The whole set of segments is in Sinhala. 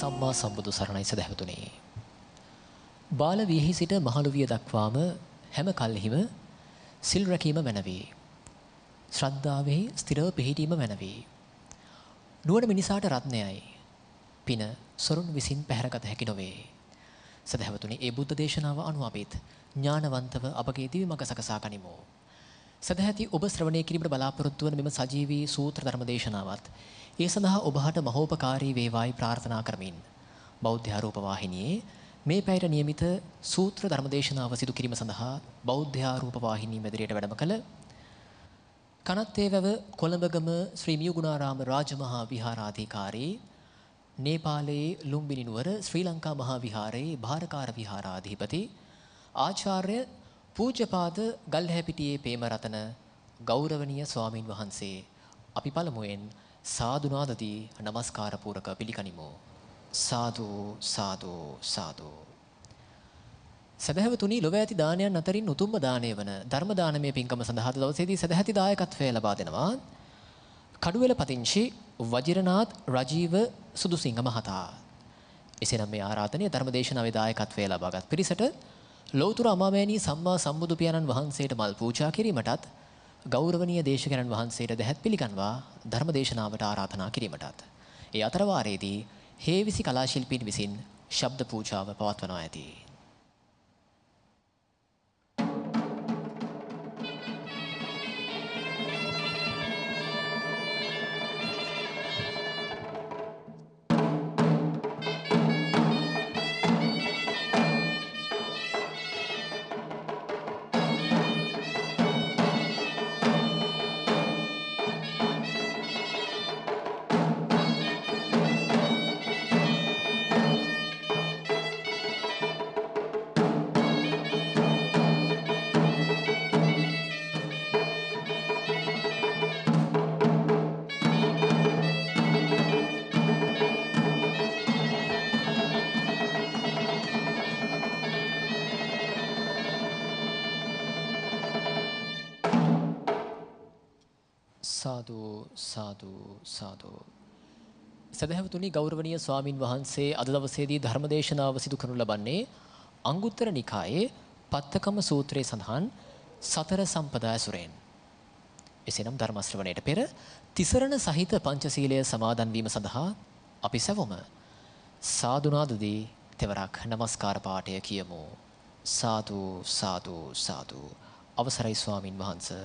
සම්මා සම්බුදු සරණයි සදැහැවතුනේ. බාල වියෙහි සිට මහලු විය දක්වාම හැම කල්හිම සිල් රැකීම මැනවේ. ශ්‍රද්ධාවෙහි ස්ථිරව පිහිටීම මැනවේ. නුවණ මිනිසාට රත්නයයි. පින සොරුන් විසින් පැහැරගත හැකි නොවේ. සදැහැවතුනේ ඒ බුද්ධ දේශනාව අනුව අපිට ඥානවන්තව අපගේ දිවි මඟ සකසා ගනිමු. සදැහැති ඔබ ශ්‍රවණය කිරීමට බලාපොරොත්තු වන මෙම සජීවී සූත්‍ර ධර්ම දේශනාවත් ඒ සඳහා ඔබ හට මහෝපකාරී වේවායි ප්‍රාර්ථනා කරමින් බෞද්ධ ආරෝප වාහිනියේ මේ පැයට නියමිත සූත්‍ර ධර්ම දේශනාව සිදු කිරීම සඳහා බෞද්ධ ආරෝප වාහිනිය මැදිරියට වැඩම කළ කනත්තේවැව කොළඹගම ශ්‍රී මියුගුණාරාම රාජමහා විහාරාධිකාරී නේපාලයේ ලුම්බිනි නුවර ශ්‍රී ලංකා මහා විහාරයේ භාරකාර විහාරාධිපති ආචාර්ය පූජපාද ගල්හැපිටියේ පේමරතන ගෞරවනීය ස්වාමින් වහන්සේ අපි පළමුවෙන් සාදුනාදදී নমස්කාර පූරක පිළිගනිමු සාදු සාදු සාදු සදහැවතුනි ලොව ඇති දානයන් අතරින් උතුම්ම දාණය වන ධර්ම දානමය පින්කම සඳහා දවසේදී සදැහැති දායකත්වය ලබා දෙනවා කඩුවෙල පදිංචි වජිරනාත් රජීව සුදුසිංහ මහතා එසේනම් මේ ආරාධනය ධර්මදේශනා වේ දායකත්වය ලබාගත් පිරිසට ලෞතර අමාමෑණී සම්මා සම්බුදු පියාණන් වහන්සේට මල් පූජා කිරීමටත් ගෞරවනීය දේශකයන්න් වහන්සේට දැහැත් පිළිගන්වා ධර්ම දේශනාවට ආරාධනා කිරීමටත් ඒ අතරවාරයේදී හේවිසි කලාශිල්පීන් විසින් ශබ්ද පූජාව පවත්වනවා ඇති. සාදු සාදු සදහැවතුනි ගෞරවනීය ස්වාමින් වහන්සේ අද දවසේදී ධර්මදේශනාව සිදු කරනු ලබන්නේ අංගුත්තර නිකායේ පත්තකම සූත්‍රයේ සඳහන් සතර සම්පදා සුරෙන්. එසේනම් ධර්ම ශ්‍රවණයට පෙර තිසරණ සහිත පංචශීලය සමාදන් වීම සඳහා අපි සැවොම සාදුනාදදී තෙවරක් নমස්කාර පාඨය කියමු. සාදු සාදු සාදු. අවසරයි ස්වාමින් වහන්සේ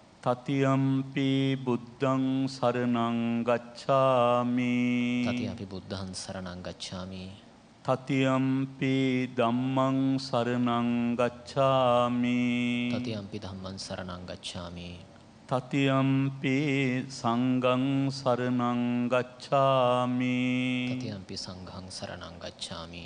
තතියම්පි බුද්ධං සරණං ගච්ඡාමි තති අපි බුද්ධන් සරණං ගච්ඡාමි තතියම්පි ධම්මං සරණං ගච්ඡාමි තතියම්පි ධම්මන් සරණං ගච්ඡාමි තතියම්පි සංගං සරණං ගච්ඡාමි තතියම්පි සංඝං සරණං ගච්ඡාමි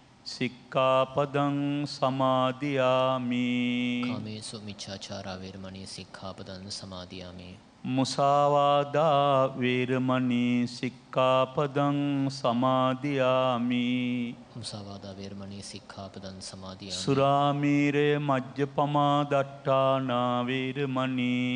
සික්කාපදං සමාධයාමී කමේසු මිච්චාචාරාවේරමණී සික්කාපදන් සමාධයාමී. මුසාවාදා වේරමණී සික්කාපදං සමාධයාමී මුසාවාදාවේරමණී සික්කාපදන් සමාධිය සුරාමීරය මජ්්‍ය පමා දට්ටානාවේරමණී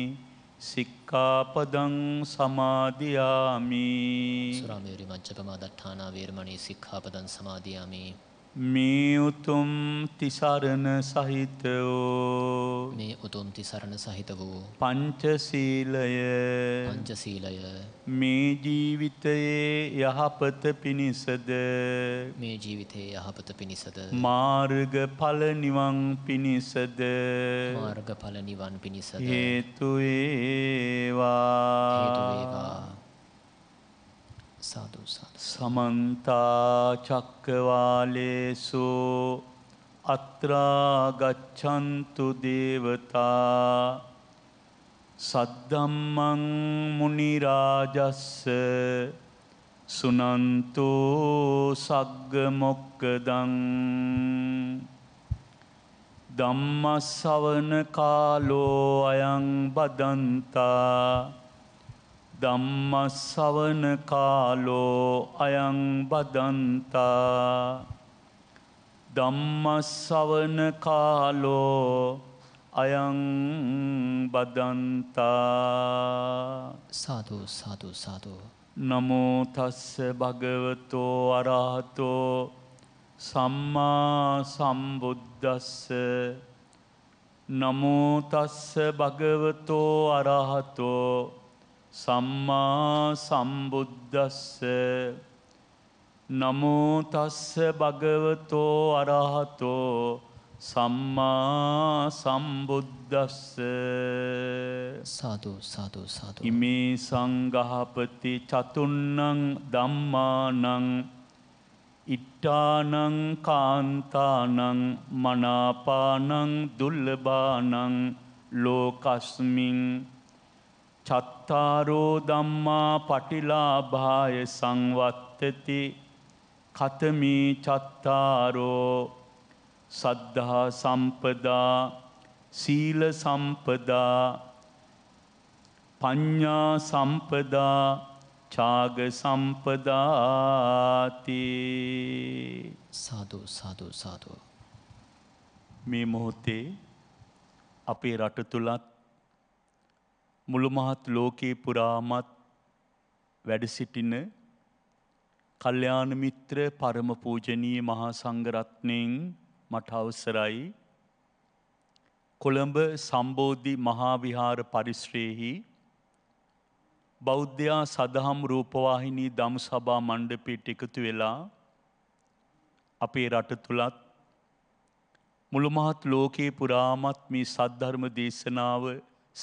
සික්කාපදං සමාධයාමී සුරාමීරි මච්චපමා දට්ඨානාවේරමණී සික්කාපදන් සමාධයාමී මේ උතුම් තිසරණ සහිතවෝ මේ උතුම් තිසරණ සහිත වූ පංචසීලය පංචසීලය මේ ජීවිතයේ යහපත පිණිසද මේ ජීවිතයේ යහපත පිණිසද මාර්ග පලනිවන් පිණිසද මාර්ග පලනිවන් පිණිස හේතුඒවා සාදුසා. සමන්තාචක්කවාලේසු අත්‍රාගච්චන්තු දේවතා සද්දම්මං මුනිරාජස්ස සුනන්තු සග්ගමොක්කදං දම්මස්සවන කාලෝ අයං බදන්තා ධම්මස්සවන කාලෝ අයං බදන්තා ධම්මස්සවන කාලෝ අයං බදන්තා සාතු සාතු සාතු නමෝ තස්ස භගවතෝ අරහතෝ සම්මා සම්බුද්දස්ස නමෝ තස්ස භගවතෝ අරහතෝ සම්මා සම්බුද්දස්ස නමෝතස්ස භගවතෝ අරහතෝ සම්මා සම්බුද්දස්ස සාදු සාදු සාදු ඉමේ සංගහපති චතුන්නං ධම්මානං ඉට්ටානං කාන්තානං මනාපානං දුල්ලබානං ලෝකස්මින් චත්තාරෝ දම්මා පටිලාභාය සංවත්තති කතමී චත්තාරෝ සද්ධහා සම්පදා සීල සම්පදා ප්ඥා සම්පදා චාග සම්පදාති සාධූ සාධූ සාධූ මේ මොහොතේ අපේ රට තුළත් මුළු මහත් ලෝකයේ පුරාමත් වැඩ සිටින කල්්‍යයාන මිත්‍ර පරම පූජනීය මහා සංගරත්නයෙන් මට අවසරයි කොළඹ සම්බෝධි මහාවිහාර පරිශ්‍රයෙහි බෞද්ධයා සදහම් රූපවාහිනී දම් සභා මණ්ඩපිට එකතු වෙලා අපේ රට තුළත් මුළුමහත් ලෝකයේ පුරාමත් මේ සද්ධර්ම දේශනාව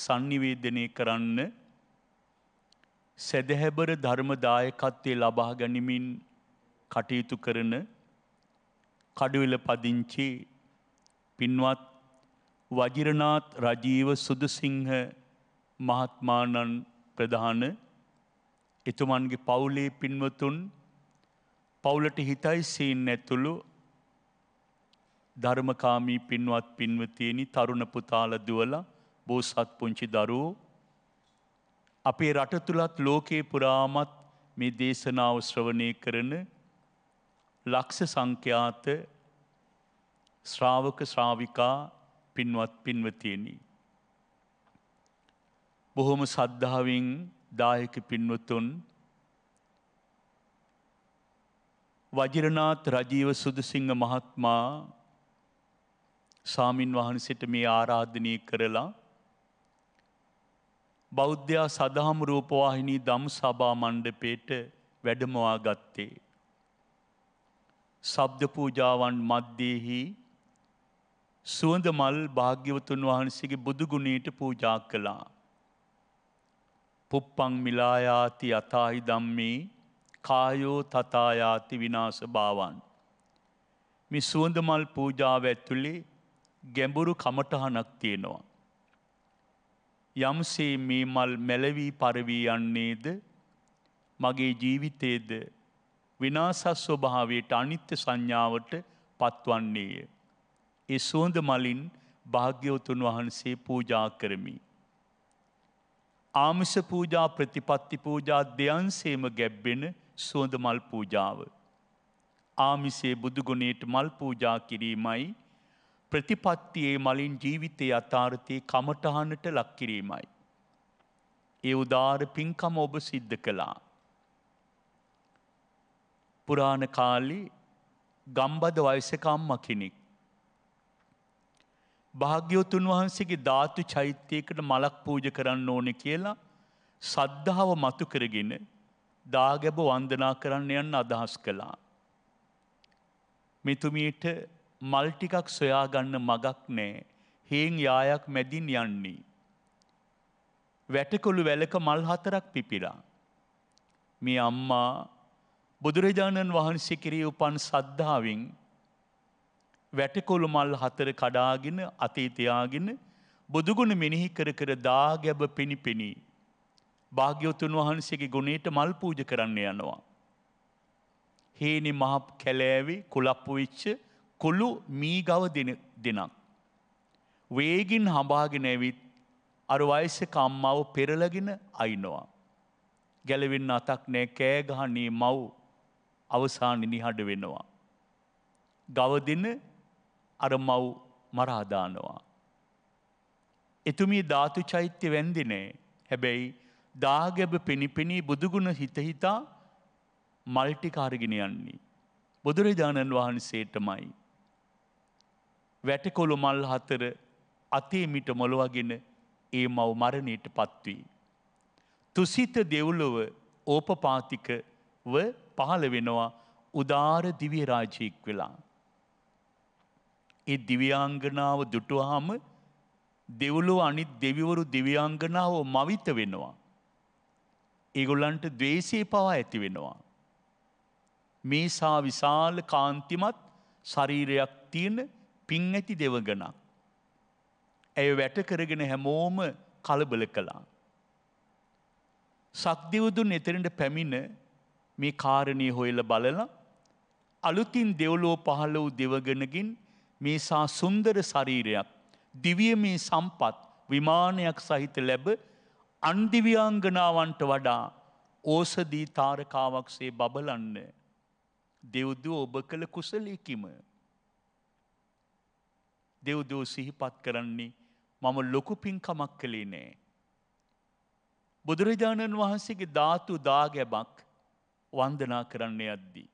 සංනිවේදනය කරන්න සැදැහැබර ධර්මදායකත්වය ලබා ගනිමින් කටයුතු කරන කඩුවෙල පදිංචි පින්වත් වජිරනාත් රජීව සුදුසිංහ මහත්මානන් ප්‍රධාන එතුමන්ගේ පවුලේ පින්වතුන් පවුලට හිතයිසයෙන් ඇතුළු ධර්මකාමී පින්වත් පින්වතියනි තරුණ පුතාල දුවලා බෝසත් පුංචි දරු අපේ රට තුළත් ලෝකයේ පුරාමත් මේ දේශනාව ශ්‍රවණය කරන ලක්ෂ සංඛ්‍යාත ශ්‍රාවක ශ්‍රාවිකා පින්වත් පින්වතියනි. බොහොම සද්ධාවෙන් දායක පින්වතුන් වජිරනාත් රජීව සුදුසිංහ මහත්මා සාමීන් වහන්සට මේ ආරාධනය කරලා බෞද්ධයා සදහම් රූපවාහිනී දම් සභා මණ්ඩපේට වැඩමවා ගත්තේ. සබ්ද පූජාවන් මධ්‍යයෙහි සුවඳ මල් භාග්‍යවතුන් වහන්සේගේ බුදුගුණීට පූජා කළා. පුප්පං මිලායාති අතාහි දම්මේ කායෝ තතායාති විනාස භාවන්. මි සුවඳ මල් පූජාව ඇතුළේ ගැඹුරු කමටහනක් තියෙනවා. යම්සේ මේ මල් මැලවී පරවී යන්නේද මගේ ජීවිතයේද විනාසස් ස්වභාවයට අනිත්‍ය සංඥාවට පත්වන්නේය. ඒ සුවඳ මලින් භාග්‍යවතුන් වහන්සේ පූජා කරමි. ආමිස පූජා ප්‍රතිපත්ති පූජා දෙයන්සේම ගැබ්බෙන සුවඳ මල් පූජාව. ආමිසේ බුදුගුණයට මල් පූජා කිරීමයි ප්‍රතිපත්තියේ මලින් ජීවිතය අතාර්ථය කමටහනට ලක්කිරීමයි. ඒ උදාර පින්කම ඔබ සිද්ධ කළා. පුරාණ කාලි ගම්බද වයසකම්ම කෙනෙක්. භාග්‍යවතුන් වහන්සේගේ ධාතු චෛත්‍යයකට මලක් පූජ කරන්න ඕන කියලා සද්ධාව මතු කරගෙන දාගැබ වන්දනා කරන්න යන්න අදහස් කළා. මෙතුමීට මල්ටිකක් සොයාගන්න මගක් නෑ හේන් යායක් මැදින් යන්නේ. වැටකොළු වැලක මල් හතරක් පිපිලා. මේ අම්මා බුදුරජාණන් වහන්සේ කිරී උපන් සද්ධාවෙන් වැටකොළු මල් හතර කඩාගෙන අතීතයාගෙන බුදුගුණ මෙනෙහි කර කර දාගැබ පිණිපිණි. භාග්‍යවතුන් වහන්සේගේ ගුණේට මල් පූජ කරන්න යනවා. හේනි මහ කැලෑවි කුලප්පු විච්ච කොළු මීගව දෙනක්. වේගින් හඹාගෙන ඇවිත් අර වයස කම්මාව පෙරලගෙන අයිනවා. ගැලවෙන්න අතක් නෑ කෑ ගහන්නේ මව් අවසාන නිහඬ වෙනවා. ගවදින අර මව් මරාදානවා. එතුමී ධාතු චෛත්‍ය වැන්දිනේ හැබැයි දාගැබ පිණිපිණී බුදුගුණ හිතහිතා මල්ටිකාරගෙන යන්නේ. බුදුරජාණන් වහන්සේටමයි. වැටකොළු මල් හතර අතේමිට මොළොවගෙන ඒ මව් මරණයට පත්වී. තුසිත දෙව්ලොව ඕපපාතිකව පහළ වෙනවා උදාර දිවිරාජයෙක් වෙලා. ඒ දිවියංගනාව දුටුවාම දෙව්ලොව අනිත් දෙවිවරු දිවියංගනාව මවිත වෙනවා. ඒගොල්ලන්ට දවේශය පවා ඇති වෙනවා. මේසා විශාල කාන්තිමත් ශරීරයක් තියෙන පින් ඇති දෙවගනක්. ඇය වැට කරගෙන හැමෝම කලබල කළා. සක්දිවුදුන් එතරට පැමිණ මේ කාරණය හොයල බලලා අලුතින් දෙවලෝ පහළ වූ දෙවගෙනගින් මේසා සුන්දර ශරීරයක් දිවිය මේ සම්පත් විමානයක් සහිත ලැබ අන්දිවියංගනාවන්ට වඩා ඕසදී තාරකාවක්සේ බබලන්න දෙව්දුව ඔබ කළ කුසලයකිම. දෙව්දෝ සිහිපත් කරන්නේ මම ලොකු පින්කමක් කළේ නෑ. බුදුරජාණන් වහන්සේගේ ධාතු දාගැබක් වන්දනා කරන්න යද්දී.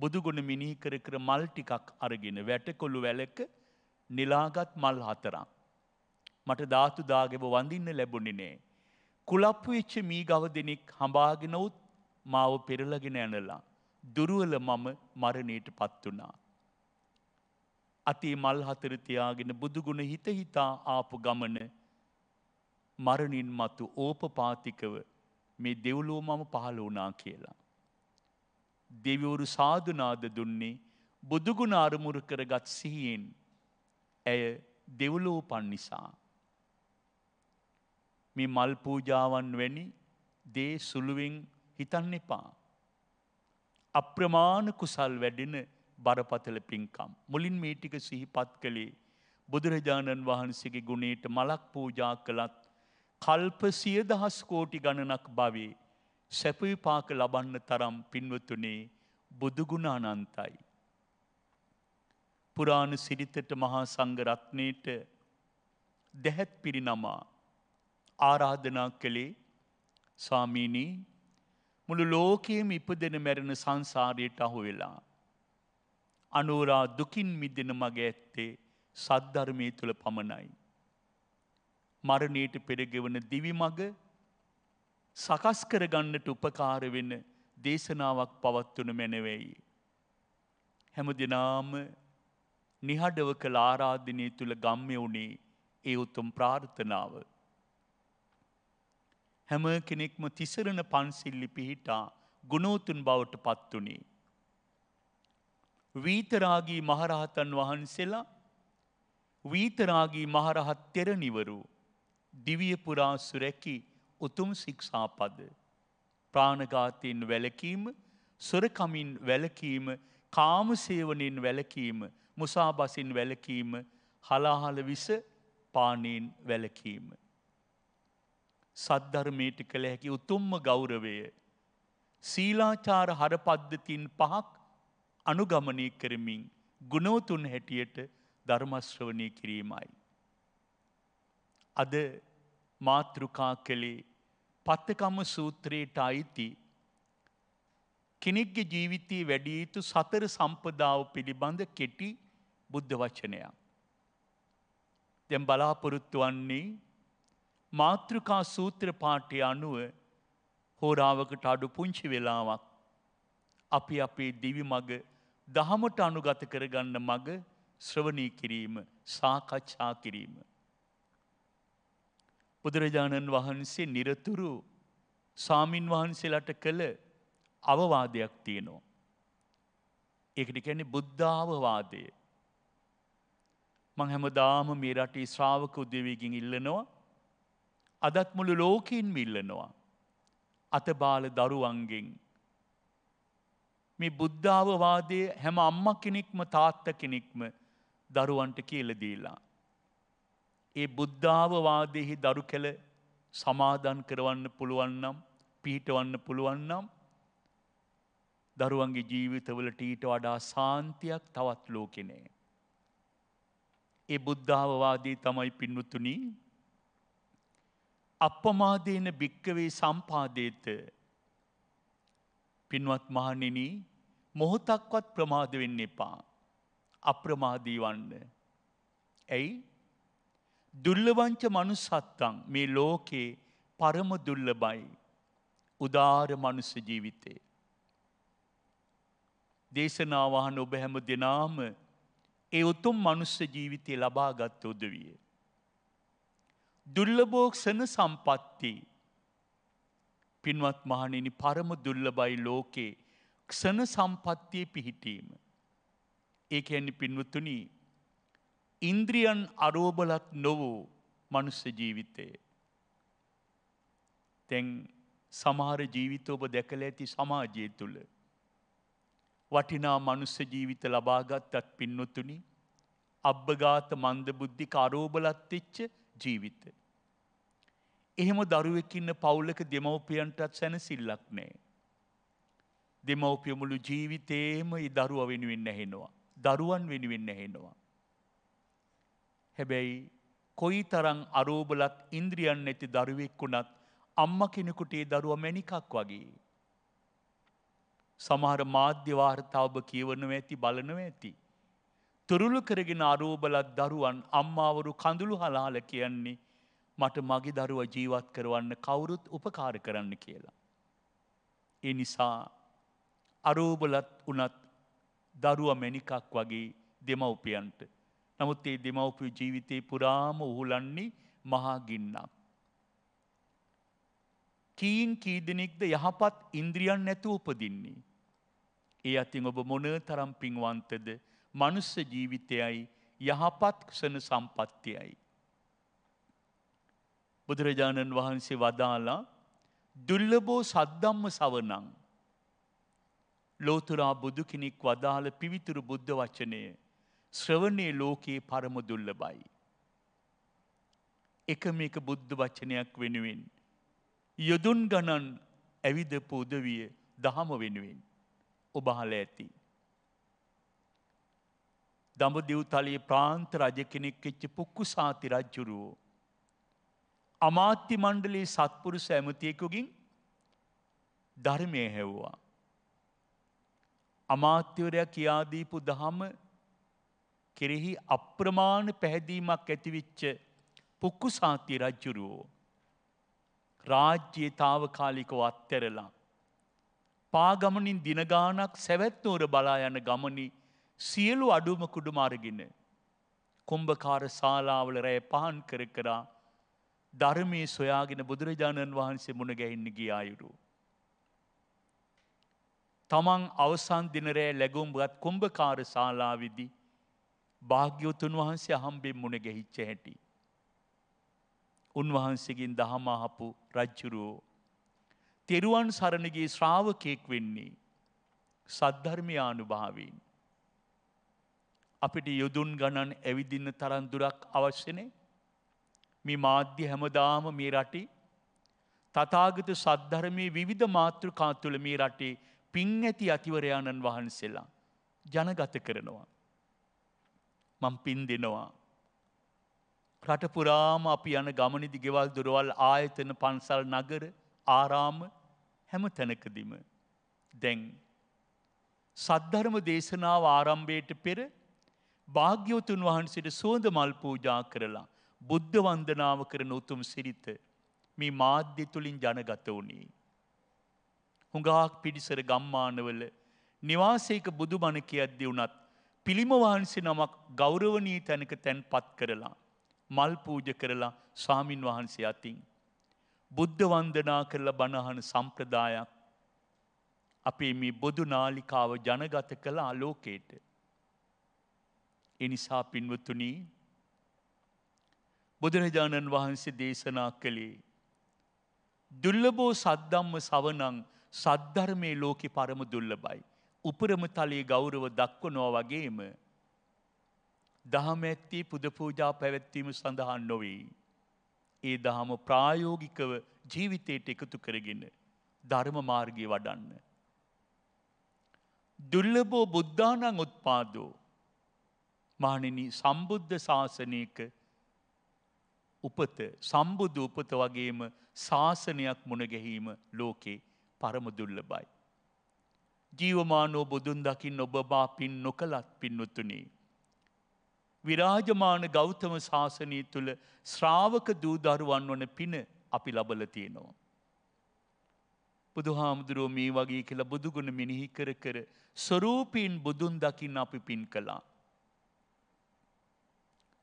බුදුගුණ මිනිහි කර කර මල් ටිකක් අරගෙන වැටකොළු වැලක නිලාගත් මල් හතරක්. මට ධාතු දාගෙබ වඳින්න ලැබුණි නෑ. කුලප්පු වෙච්ච මී ගව දෙනෙක් හඹාගෙනවුත් මාව පෙරලගෙන ඇනලා. දුරුවල මම මරණයට පත් වනා. අතේ මල් හතර තියාගෙන බුදුගුණ හිත හිතා ආපු ගමන මරණින් මතු ඕපපාතිකව මේ දෙව්ලෝ මම පහළ වුණා කියලා. දෙවිවරු සාධනාද දුන්නේ බුදුගුණ අරමුරු කරගත් සිහියෙන් ඇය දෙව්ලෝ පන් නිසා. මේ මල් පූජාවන් වැනි දේ සුළුවෙන් හිතන්න එපා. අප්‍රමාණ කුසල් වැඩෙන බරපතල පින්කම්. මුලින් මේටික සිහිපත් කළේ බුදුරජාණන් වහන්සේගේ ගුණේට මලක් පූජා කළත් කල්ප සියදහස් කෝටි ගණනක් බවේ සැපවිපාක ලබන්න තරම් පින්වතුනේ බුදුගුණ අනන්තයි. පුරාණ සිරිතට මහා සංගරත්නයට දැහැත් පිරිනමා ආරාධනා කළේ ස්වාමීණී මුළු ලෝකයේම ඉපදෙන මැරෙන සංසාරයට අහු වෙලා. අනෝරා දුකින් මිදෙන මග ඇත්තේ සද්ධර්මය තුළ පමණයි. මරණයට පෙරගෙවන දිවි මග සකස් කරගන්නට උපකාර වෙන දේශනාවක් පවත්වනු මැනවෙයි. හැම දෙනාම නිහඩව කළ ආරාධනය තුළ ගම්ය වුණේ ඒ උතුම් ප්‍රාර්ථනාව. හැම කෙනෙක්ම තිසරණ පන්සිල්ලි පිහිටා ගුණෝතුන් බවට පත්වනේ. වීතරාගී මහරහතන් වහන්සේලා වීතරාගී මහරහත් තෙරනිවරු දිවියපුරා සුරැකි උතුම් සික්ෂාපද. ප්‍රාණගාතයෙන් වැලකීම සොරකමින් වැලකීම කාමසේවනින් වැලකීම මුසාබසින් වැලකීම හලාහල විස පානයෙන් වැලකීම. සද්ධර්මයට කළ හැකි උතුම්ම ගෞරවය. සීලාචාර හරපද්ධතින් පහක් අනුගමනය කරමින් ගුණෝතුන් හැටියට ධර්මශ්‍රවනය කිරීමයි. අද මාතෘකා කළේ පත්තකම සූත්‍රයට අයිති කෙනෙක්ගේ ජීවිතයේ වැඩිය යුතු සතර සම්පදාව පිළිබඳ කෙටි බුද්ධ වචනයක්. දැම් බලාපොරොත්තු වන්නේ මාතෘකා සූත්‍ර පාටය අනුව හෝරාවකට අඩු පුංචි වෙලාවක් අපි අපේ දිවි මග දහමට අනුගත කරගන්න මග ශ්‍රවණී කිරීම සාකච්ඡා කිරීම. බුදුරජාණන් වහන්සේ නිරතුරු සාමීන් වහන්සේලට කළ අවවාදයක් තියෙනවා. ඒකට කියන්නේ බුද්ධාවවාදය. මං හැමදාම මේ රටේ ශ්‍රාවක උදවේගෙන් ඉල්ලනවා. අදත් මුළු ලෝකයෙන් මිල්ලනවා. අතබාල දරුවන්ගෙන් මේ බුද්ධාවවාදය හැම අම්ම කෙනෙක්ම තාත්ත කෙනෙක්ම දරුවන්ට කියලදීලා. ඒ බුද්ධාවවාදයෙහි දරු කැල සමාධන් කරවන්න පුළුවන්නම් පිහිටවන්න පුළුවන්නම් දරුවන්ගේ ජීවිතවලට ඊට වඩා සාන්තියක් තවත් ලෝකෙනේ. ඒ බුද්ධාවවාදී තමයි පින්නුතුනි. අපමාදේන භික්කවේ සම්පාදේත පින්වත් මහණෙන මොහොතක්වත් ප්‍රමාද වෙන්න එපා. අප්‍රමාදී වන්න. ඇයි? දුර්ලභංච මනුස්සත්තං මේ ලෝකේ පරම දුර්ලභයි. උදාාර මනුස්ස ජීවිතේ. දේශනාවහන ඔබ හැම දෙනාම ඒ උතුම් මනුස්ස ජීවිතය ලබාගත් උදවිය. දුර්ලභෝක්ෂණ සම්පත්තිී පින්වත් මහණෙනි පරම දුල්ලබයි ලෝකේ ක්ෂණ සම්පත්තිය පිහිටීම. ඒක ඇනි පින්වතුනි ඉන්ද්‍රියන් අරෝබලත් නොවූ මනුස්ස ජීවිතය. තැන් සමහර ජීවිත ඔබ දැකල ඇති සමාජය තුළ. වටිනා මනුස්ස ජීවිත ලබාගත්තත් පින්නොතුනි අබ්භගාත මන්ද බුද්ධි කරෝබලත් එච්ච ජීවිත. එහෙම දරුවෙක් ඉන්න පවුලක දෙමව්පියන්ටත් සැනසිල්ලක් නෑ. දෙමව්පියමුළු ජීවිතේම ඒ දරුව වෙනුවෙන්න හෙනවා. දරුවන් වෙනුවෙන්න හෙනවා. හැබැයි කොයි තරං අරෝබලත් ඉන්ද්‍රියන් නැති දරුවෙක්කුණත් අම්ම කෙනෙකුටේ දරුව මැනිකක් වගේ. සමහර මාධ්‍යවාර්තාව කියවනව ඇති බලනව ඇති. තුරුළු කරගෙන අරෝබලත් දරුවන් අම්මාවරු කඳුළු හලාල කියන්නේ මට මගේ දරුව ජීවත් කරවන්න කවුරුත් උපකාර කරන්න කියලා. ඒ නිසා අරෝබලත් වනත් දරුව මැනිකක් වගේ දෙමවපියන්ට. නමුත් ඒ දෙමවපිය ජීවිතේ පුරාම උහුලන්නේ මහාගින්නම්. කීන් කීදෙනෙක්ද යහපත් ඉන්ද්‍රියන් නැතු උපදින්නේ. ඒ අතින් ඔබ මොන තරම් පින්වන්තද මනුස්ස ජීවිතයයි යහපත් ක්ෂණ සම්පත්තියයි. බුදුරජාණන් වහන්සේ වදාලා දුල්ලබෝ සද්දම්ම සවනං. ලෝතුරා බුදු කෙනෙක් වදාළ පිවිතුරු බුද්ධ වචනය ශ්‍රවණය ලෝකයේ පරම දුල්ලබයි. එක මේක බුද්ධ වචනයක් වෙනුවෙන්. යොදුන් ගණන් ඇවිදපු උදවිය දහම වෙනුවෙන් ඔබහල ඇති. දඹදිව් තලයේ ප්‍රාන්ත රජ කෙනෙක් එච්ච පුක්කු සාති රජ්ජුරුවෝ අමාත්‍ය මණ්ඩලේ සත්පුරුෂ ඇමතියෙකුගින් ධර්මය හැව්වා. අමාත්‍යවරයා කියාදීපු දහම කෙරෙහි අප්‍රමාණ පැහැදීමක් ඇතිවිච්ච පුක්කු සාතිය රජ්ජුරුවෝ. රාජ්‍යයේ තාවකාලිකව අත්තරලා. පාගමනින් දිනගානක් සැවැත්නෝර බලා යන ගමනි සියලු අඩුම කුඩුමාරගෙන. කුම්භකාර ශාලාවල රෑ පහන් කර කරා ධර්මයේ සොයාගෙන බුදුරජාණන් වහන්සේ මුණ ගැහින්න ගිය අයුරු. තමන් අවසන් දිනරෑ ලැගුම්ගත් කුම්භකාර ශාලාවිදි භාග්‍යවතුන් වහන්සේ හම්බෙන් මුණ ගැහිච්ච හැටි. උන්වහන්සේගින් දහම අහපු රජ්ජුරුවෝ. තෙරුවන් සරණගේ ශ්‍රාවකයෙක් වෙන්නේ සද්ධර්මයානුභාවීන්. අපිට යොදුන් ගණන් ඇවිදින්න තරන්දුරක් අවශ්‍යනේ මේ මාධ්‍ය හැමදාම මේ රටේ තතාගත සද්ධරමය විධ මාතෘකා තුළ මේ රටේ පින් ඇති අතිවරයාණන් වහන්සේලා ජනගත කරනවා. මං පින් දෙනවා. රටපුරාම අපි යන ගමනිදි ගෙවල් දුරවල් ආයතන පන්සල් නගර ආරාම හැම තැනකදිම. දැන්. සද්ධර්ම දේශනාව ආරම්භයට පෙර භාග්‍යවතුන් වහන්සේට සෝඳ මල් පූජා කරලා බුද්ධ වන්දනාව කරන උතුම් සිරිත මේ මාධ්‍ය තුළින් ජනගත වුණේ. හුඟාක් පිඩිසර ගම්මානවල නිවාසේක බුදු බණ කියද්දි වුණත් පිළිමවහන්සේ නමක් ගෞරවනී තැනක තැන් පත් කරලා. මල් පූජ කරලා ස්වාමින් වහන්සේ අතින්. බුද්ධ වන්දනා කරල බණහන සම්ප්‍රදායක් අපේ මේ බොදු නාලිකාව ජනගත කළ අලෝකේට. එනිසා පින්වතුනී බුදුරජාණන් වහන්සේ දේශනා කළේ. දුල්ලබෝ සද්ධම්ම සවනං සද්ධර්මය ලෝකෙ පරම දුල්ලබයි. උපරම තලයේ ගෞරව දක්වනවා වගේම. දහම ඇත්තේ පුද පූජා පැවැත්වීම සඳහන් නොවී. ඒ දහම ප්‍රායෝගිකව ජීවිතයට එකතු කරගෙන ධර්ම මාර්ගය වඩන්න. දුල්ලබෝ බුද්ධානං උත්පාදෝ. මානනි සම්බුද්ධ ශාසනයක උපත සම්බුද්ධ උපත වගේම ශාසනයක් මුණගැහීම ලෝකේ පරමදුල්ලබයි. ජීවමානෝ බුදුන් දකිින් ඔබබා පින් නොකලත් පින්නුතුනේ. විරාජමාන ගෞතම ශාසනී තුළ ශ්‍රාවක දූදරුවන් වන පින අපි ලබල තියෙනවා. බුදු හාමුදුරුවෝ මේ වගේ කියලා බුදුගුණ මිනිහි කර කර ස්වරූපීන් බුදුන් දකින්න අපි පින් කළා.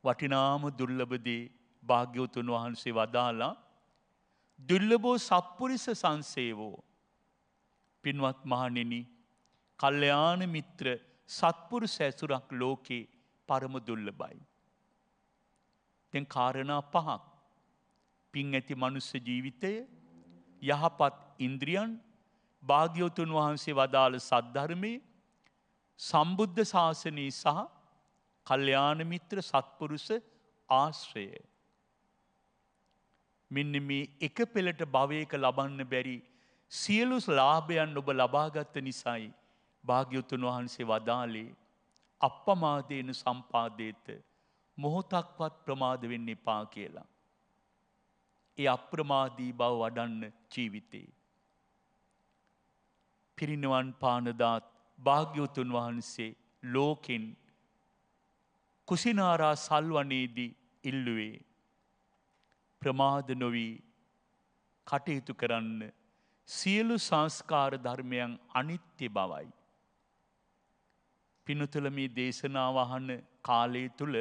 වටිනාම දුර්ලබදේ භාග්‍යවතුන් වහන්සේ වදාලා දුල්ලබෝ සප්පුරිස සංසේවෝ පින්වත් මහනෙන කල්්‍යයාන මිත්‍ර සත්පුරු සැසුරක් ලෝකේ පරම දුල්ලබයි. තැන් කාරණා පහක් පින් ඇති මනුස්ස ජීවිතය යහපත් ඉන්ද්‍රියන් භාග්‍යවතුන් වහන්සේ වදාළ සද්ධර්මය සම්බුද්ධ ශාසනී සහ කල්්‍යයාන මිත්‍ර සත්පුරුස ආශ්‍රයේ. මෙන්න මේ එක පෙළට භවයක ලබන්න බැරි සියලු ලාභයන් ඔබ ලබාගත්ත නිසයි භාග්‍යුතුන් වහන්සේ වදාලේ අපපමාදයන සම්පාදේත මොහොතක්වත් ප්‍රමාද වෙන්න එපා කියලා. ඒ අප්‍රමාදී බව වඩන්න ජීවිතේ. පිරිනිවන් පානදාත් භාග්‍යවතුන් වහන්සේ ලෝකෙන් කුසිනාරා සල්වනේදී ඉල්ලුවේ. ප්‍රමාද නොවී කටයුතු කරන්න සියලු සංස්කාර ධර්මයන් අනිත්‍ය බවයි. පිනුතුළ මේ දේශනාවහන්න කාලය තුළ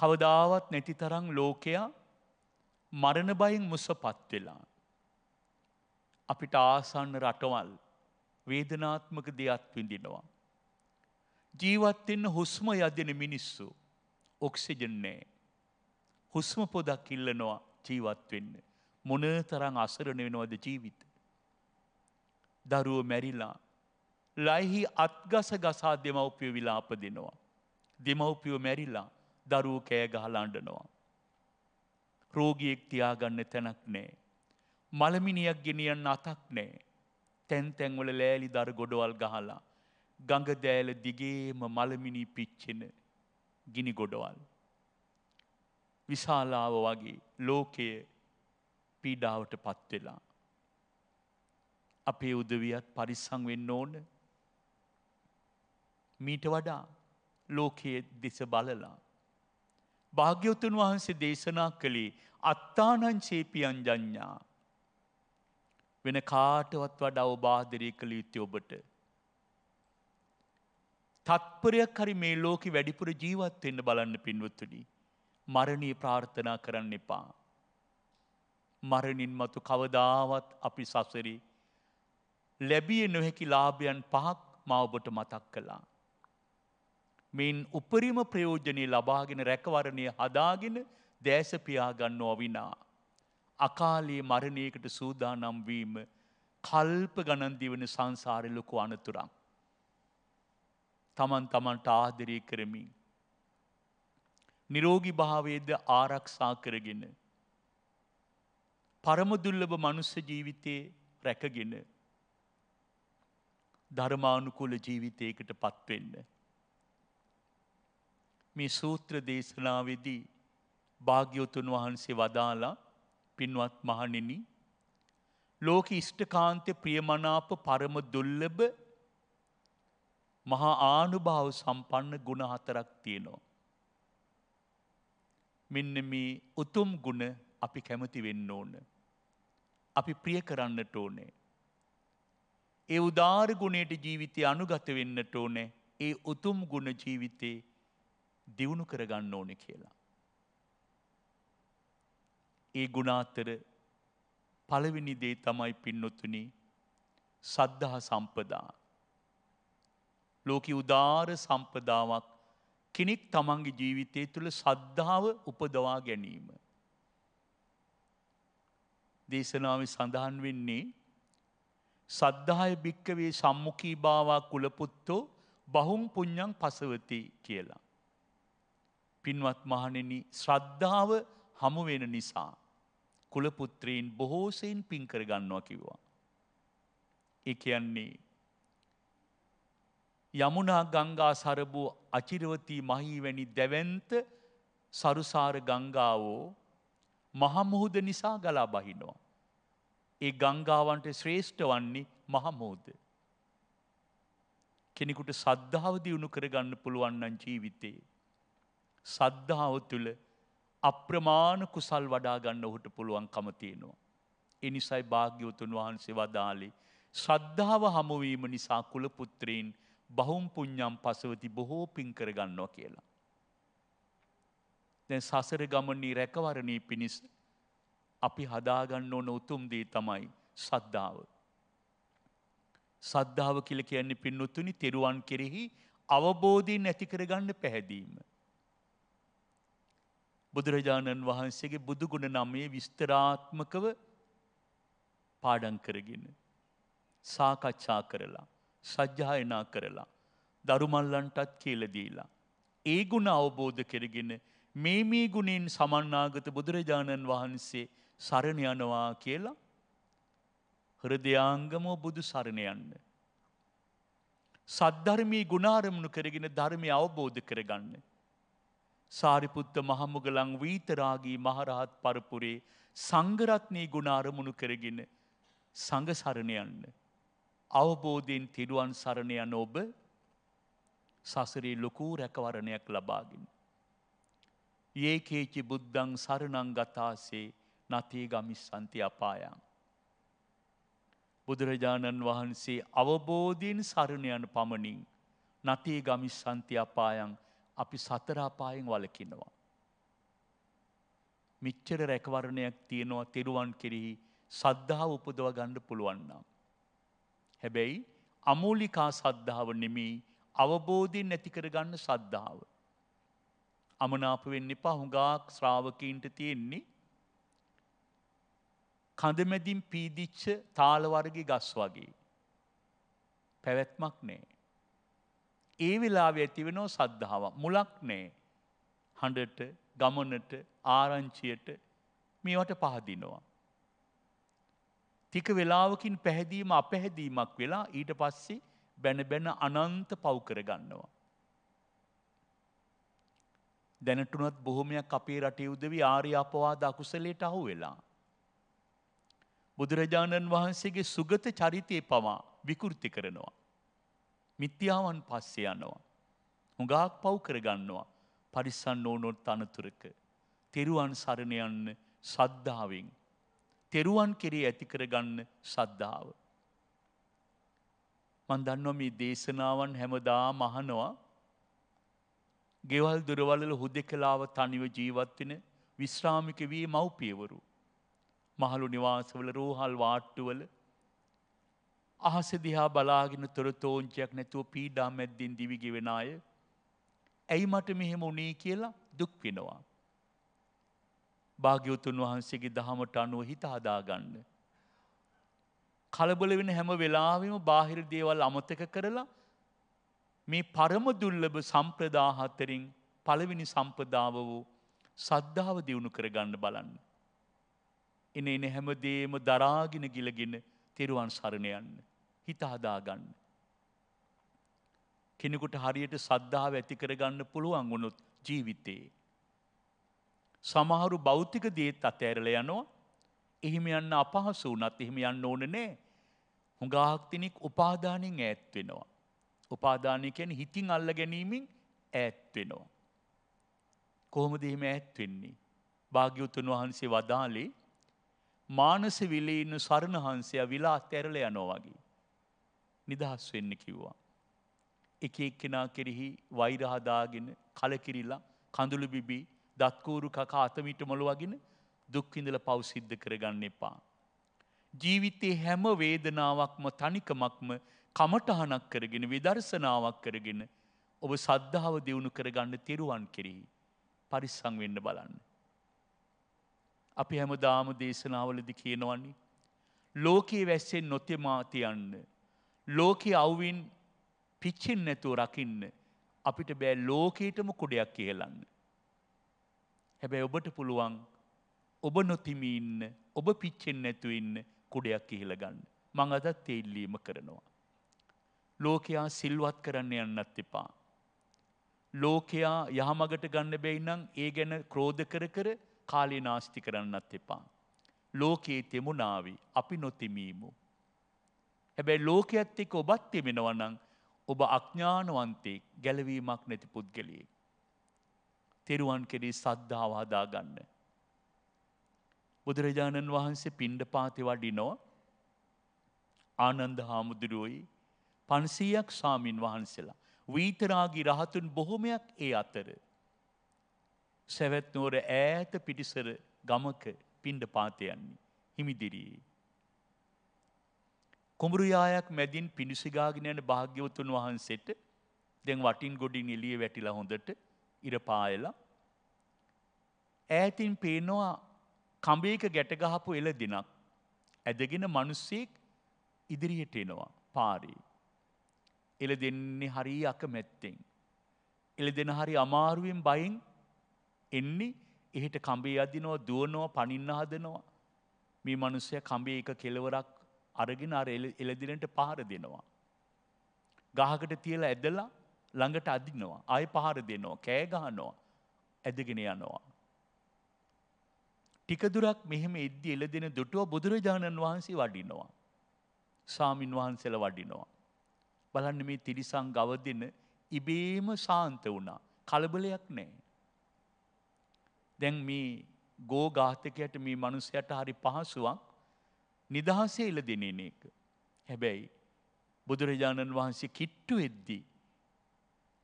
කවදාවත් නැති තරං ලෝකයා මරණ බයින් මුස පත්වෙලා. අපිට ආසන්න රටවල් වේදනාත්මක දෙයක් විඳිනවා. ජීවත්වෙන්න හුස්ම යදෙන මිනිස්සු ඔක්සිජන්නේ. හුස්ම පොදක් ඉල්ලනවා ජීවත් වෙන්න. මොන තරං අසරණ වෙනවද ජීවිත. දරුව මැරිලා. ලයිහි අත්ගස ගසා දෙමවපිය විලාප දෙනවා. දෙමවපියෝ මැරිලා දරුව කෑ ගහලාන්ඩනවා. රෝගියෙක් තියාගන්න තැනක් නෑ. මළමිනියක් ගෙනියන්න අතක් නෑ. තැන්තැන්වල ලෑලි දර ගොඩවල් ගහලා. ගඟ දෑල දිගේම මළමිනි පිච්චෙන ගිනි ගොඩවල්. විශාලාව වගේ ලෝකය පීඩාවට පත්වෙලා. අපේ උදවියත් පරිස්සං වෙන්න ඕන මීට වඩා ලෝකයේ දෙස බලලා. භාග්‍යවතුන් වහන්සේ දේශනා කළේ අත්තානං චේපියන් ජඥා. වෙන කාටවත් වඩා ඔබාදරය කළ යුත්තේ ඔබට. තත්පරයක් හරි මේ ලෝකෙ වැඩිපුර ජීවත් වෙන්න බලන්න පින්වත්තුනි. මරණී ප්‍රාර්ථනා කරන්න එපා. මරණින් මතු කවදාවත් අපි සසරි ලැබිය නොහැකි ලාභයන් පහක් මවබට මතක් කළා. මෙන් උපරිම ප්‍රයෝජනය ලබාගෙන රැකවරණය හදාගෙන දෑසපියාගන්න ඔවිනා. අකාලයේ මරණයකට සූදානම් වීම කල්ප ගණන්දිවන සංසාරලොකු අනතුරක්. තමන් තමන්ට ආදරය කරමින්. නිරෝගි භාවේද ආරක්ෂා කරගෙන. පරමදුල්ලබ මනුස්ස ජීවිතයේ රැකගෙන. ධර්මානුකුල ජීවිතයකට පත්වෙන්න. මේ සූත්‍ර දේශනාවේදී භාග්‍යවතුන් වහන්සේ වදාලා පින්වත් මහණෙනි ලෝක ඉෂ්ඨකාන්ත ප්‍රියමනාප පරම දුල්ලබ මහා ආනුභාව සම්පන්න ගුණ හතරක් තියෙනවා. මෙන්න මේ උතුම් ගුණ අපි කැමති වෙන්න ඕන. අපි ප්‍රිය කරන්නට ඕනේ. ඒ උදාර ගුණයට ජීවිතය අනුගත වෙන්නට ඕනේ ඒ උතුම් ගුණ ජීවිතේ දියුණු කරගන්න ඕන කියලා. ඒ ගුණාතර පළවෙනි දේ තමයි පින්නොතුනි සද්ධහ සම්පදා. ලෝක උදාර සම්පදාවක් කෙනෙක් තමන්ගේ ජීවිතය තුළ සද්ධාව උපදවා ගැනීම. දේශනාව සඳහන් වෙන්නේ සද්ධාය භික්කවේ සම්මුකී භාවා කුලපුත්තෝ බහුම් පුං්ඥන් පසවති කියලා. පින්වත් මහනෙන ශ්‍රද්ධාව හමුවෙන නිසා. කුලපුත්‍රයෙන් බොහෝසයෙන් පින්කර ගන්නවා කිව්වා. ඒ කියන්නේ යමුණා ගංගා සරබූ අචිරවතී මහීවැනි දැවන්ත සරුසාර ගංගාවෝ මහමුහුද නිසා ගලා බහිනවා. ඒ ගංගාවන්ට ශ්‍රේෂ්ඨ වන්නේ මහමෝද. කෙනෙකුට සද්ධාව දියුණු කරගන්න පුළුවන්නන් ජීවිතේ. සද්ධාව තුළ අප්‍රමාණ කුසල් වඩාගන්න ඔහුට පුළුවන් කමතියෙනවා. එනිසයි භාග්‍යවතුන් වහන්සේ වදාලේ සද්ධාව හමුවීම නිසා කුල පුත්‍රයෙන් බහුම් පුං්ඥම් පසවති බොහෝ පින් කරගන්නවා කියලා. දැන් සසර ගමන්නේ රැකවරණී පිණිස් අපි හදාගන්න ඕන උතුම්දී තමයි සද්ධාව. සද්ධාව කියල කියන්නේ පින්නුතුනි තෙරුවන් කෙරෙහි අවබෝධීන් ඇතිකරගන්න පැහැදීම. බුදුරජාණන් වහන්සේගේ බුදුගුණ නමේ විස්තරාත්මකව පාඩන් කරගෙන සාකච්ඡා කරලා. සජ්්‍යායනා කරලා. දරුමල්ලන්ටත් කියලදීලා. ඒ ගුණ අවබෝධ කරගෙන මේ මේ ගුණින් සමන්නාගත බුදුරජාණන් වහන්සේ සරණ යනවා කියලා හෘදයාංගමෝ බුදු සරණ යන්න. සද්ධර්මී ගුණාරමුණු කරගෙන ධර්මය අවබෝධ කරගන්න. සාරිපුත්ත මහමුගලං වීතරාගී මහරහත් පරපුරේ සංගරත්නී ගුණාරමුණු කරගෙන සඟසරණයන්න. අවබෝධයෙන් තිරුවන් සරණ යන ඔබ සසරේ ලොකූ රැකවරණයක් ලබාගෙන. ඒකේචි බුද්ධං සරණං ගතාසේ නතේ ගමිස්සන්ති අපායන්. බුදුරජාණන් වහන්සේ අවබෝධීන් සරණයන පමණින් නතේ ගමිස්සන්ති අපායන් අපි සතරාපායෙන් වලකිනවා. මිච්චර රැකවරණයක් තියෙනවා තෙරුවන් කෙරෙහි සද්ධාව උපදව ගණ්ඩ පුළුවන්නම්. හැබැයි අමූලිකා සද්ධාව නෙමී අවබෝධයෙන් නැතිකරගන්න සද්ධාව. අමනාප වෙන්න එපා හුඟාක් ශ්‍රාවකීන්ට තියෙන්නේ කඳමැදින් පීදිච්ච තාලවර්ගි ගස් වගේ. පැවැත්මක් නෑ. ඒ වෙලාව ඇතිවෙනෝ සද්ධාව මුලක් නෑ හඬට ගමනට ආරංචියට මේවට පහදිනවා. ටික වෙලාවකින් පැහැදීම අපැහැදීමක් වෙලා ඊට පස්සේ බැන බැන අනන්ත පව්කර ගන්නවා. දැනටුනත් බොහොමයක් අපේ රටේ උදවි ආරය අපවාද අකුසලයට අහු වෙලා. බුදුරජාණන් වහන්සේගේ සුගත චරිතය පවා විකෘති කරනවා. මිත්‍යාවන් පස්සේ යනවා. හුඟාක් පව් කරගන්නවා පරිස්සන්න ඕනොත් අනතුරක. තෙරුවන් සරණයන්න සද්ධාවෙන් තෙරුවන් කෙරේ ඇතිකරගන්න සද්ධාව. මන් දන්නව මේ දේශනාවන් හැමදා මහනවා ගෙවල් දුරවලල හුදෙ කලාව තනිව ජීවත්වෙන විශ්‍රාමික වී මව්පියවරු. මහළු නිවාසවල රෝහල් වාට්ටුවල අහස දිහා බලාගෙන තොර තෝංචයක් නැතුව පීඩා මැද්දින් දිවිගෙවෙන අය. ඇයි මට මෙහෙම උනේ කියලා දුක් වෙනවා. භාග්‍යවතුන් වහන්සේගේ දහමට අනුව හිත හදාගන්න. කලබල වෙන හැම වෙලාවිම බාහිර දේවල් අමතක කරලා මේ පරම දුල්ලබ සම්ප්‍රදාහත්තරින් පළවෙනි සම්පදාව වූ සද්ධාව දියුණු කරගන්න බලන්න. එන එන හැමදේම දරාගෙන ගිලගෙන තෙරුවන් සරණයන්න. හිත හදාගන්න. කෙනෙකුට හරියට සද්ධාව ඇති කරගන්න පුළුවන් වුණොත් ජීවිතයේ. සමහරු බෞතික දේත් අතඇරල යනවා එහෙම යන්න අපහසු වනත් එහෙම යන්න ඕන නෑ හුඟාහක්තිනෙක් උපාධානයෙන් ඈත්වෙනවා. උපාධානයකැන හිතින් අල්ල ගැනීමින් ඈත්වෙනවා. කොහොම දෙහෙම ඈත්වෙන්නේ. භාග්‍යවතුන් වහන්සේ වදාලේ මානස විලේන්න සරණහන්සය විලා තැරල යනෝවගේ. නිදහස් වෙන්න කිව්වා. එක එක්කෙනා කෙරෙහි වෛරහදාගෙන කලකිරිල්ලා කඳුළු බිබී දත්කූරු කකා අතමිට මොළුවගෙන දුක්විඳල පවසිද්ධ කරගන්න එපා. ජීවිතේ හැම වේදනාවක්ම තනිකමක්ම කමටහනක් කරගෙන විදර්ශනාවක් කරගෙන ඔබ සද්ධාව දියුණු කරගන්න තෙරුවන් කෙරෙහි පරිස්සං වෙන්න බලන්න. අපි හැම දාම දේශනාවලදි කියනවන්නේ. ලෝකයේ වැස්සෙන් නොතෙමාතියන්න. ලෝකෙ අවුවින් පිච්චෙන් නැතුව රකින්න අපිට බෑ ලෝකයටම කුඩයක් කියලන්න. හැබැයි ඔබට පුළුවන් ඔබ නොතිමි ඉන්න ඔබ පිච්චෙන් නැතු ඉන්න කුඩයක් කිහිල ගන්න. මං අදත් එල්ලීම කරනවා. ලෝකයා සිල්වත් කරන්න යන්නත් එපා. ලෝකයා යහමගට ගන්න බැයිනම් ඒ ගැන ක්‍රෝධ කර කර කාලේ නාස්ති කරන්නත් එපා. ලෝකයේ තෙමුණාවි අපි නොතිමීමු. හැබැයි ලෝකයත් එක්ක ඔබත් තිමෙනවනම් ඔබ අඥානවන්තෙක් ගැලවීමක් නැති පුද්ගලයෙක්. තෙරුවන් කෙරේ සද්ධාව හදාගන්න. බුදුරජාණන් වහන්සේ පිණ්ඩ පාති වඩිනෝ ආනන්ද හාමුදුරුවයි පන්සීයක් සාමීන් වහන්සේලා. වීතරාගී රහතුන් බොහොමයක් ඒ අතර. සැවැත්නෝර ඈත පිටිසර ගමක පිණ්ඩ පාතයන්නේ හිමිදිරී. කුඹුරුයායක් මැදින් පිණිසිගාගෙන යන භාග්‍යවතුන් වහන්සේට දැන් වටින් ගොඩින් එළිය වැටිලා හොඳට ඉරපායලා ඈතින් පේනවා කඹේක ගැටගහපු එල දෙනක් ඇදගෙන මනුස්සෙක් ඉදිරියට එනවා පාරේ. එල දෙන්නේ හරි අකමැත්තෙන්. එල දෙන හරි අමාරුවෙන් බයින් එන්නේ එහෙට කඹේ අදිනවා දුවනවා පනින්න හදනවා. මේ මනුස්සය කඹේ එක කෙලවරක් අරගෙන අර එලදිනට පහර දෙනවා. ගහකට තියලා ඇදලා ළඟට අදිනවා. අය පහර දෙනවා. කෑගහනවා. ඇදගෙන යනවා. ටිකදුරක් මෙහෙම එද්දි එල දෙෙන දුටුව බුදුරජාණන් වහන්සේ වඩිනවා. සාමීන් වහන්සල වඩිනවා. බලන්න මේ තිරිසං ගව දෙන ඉබේම සාන්ත වුණා. කලබලයක් නෑ. දැන් මේ ගෝ ගාතකයට මේ මනුස්සයට හරි පහසුවක් නිදහසේ එල දෙනෙන එක. හැබැයි බුදුරජාණන් වහන්සේ කිට්ටු එද්දී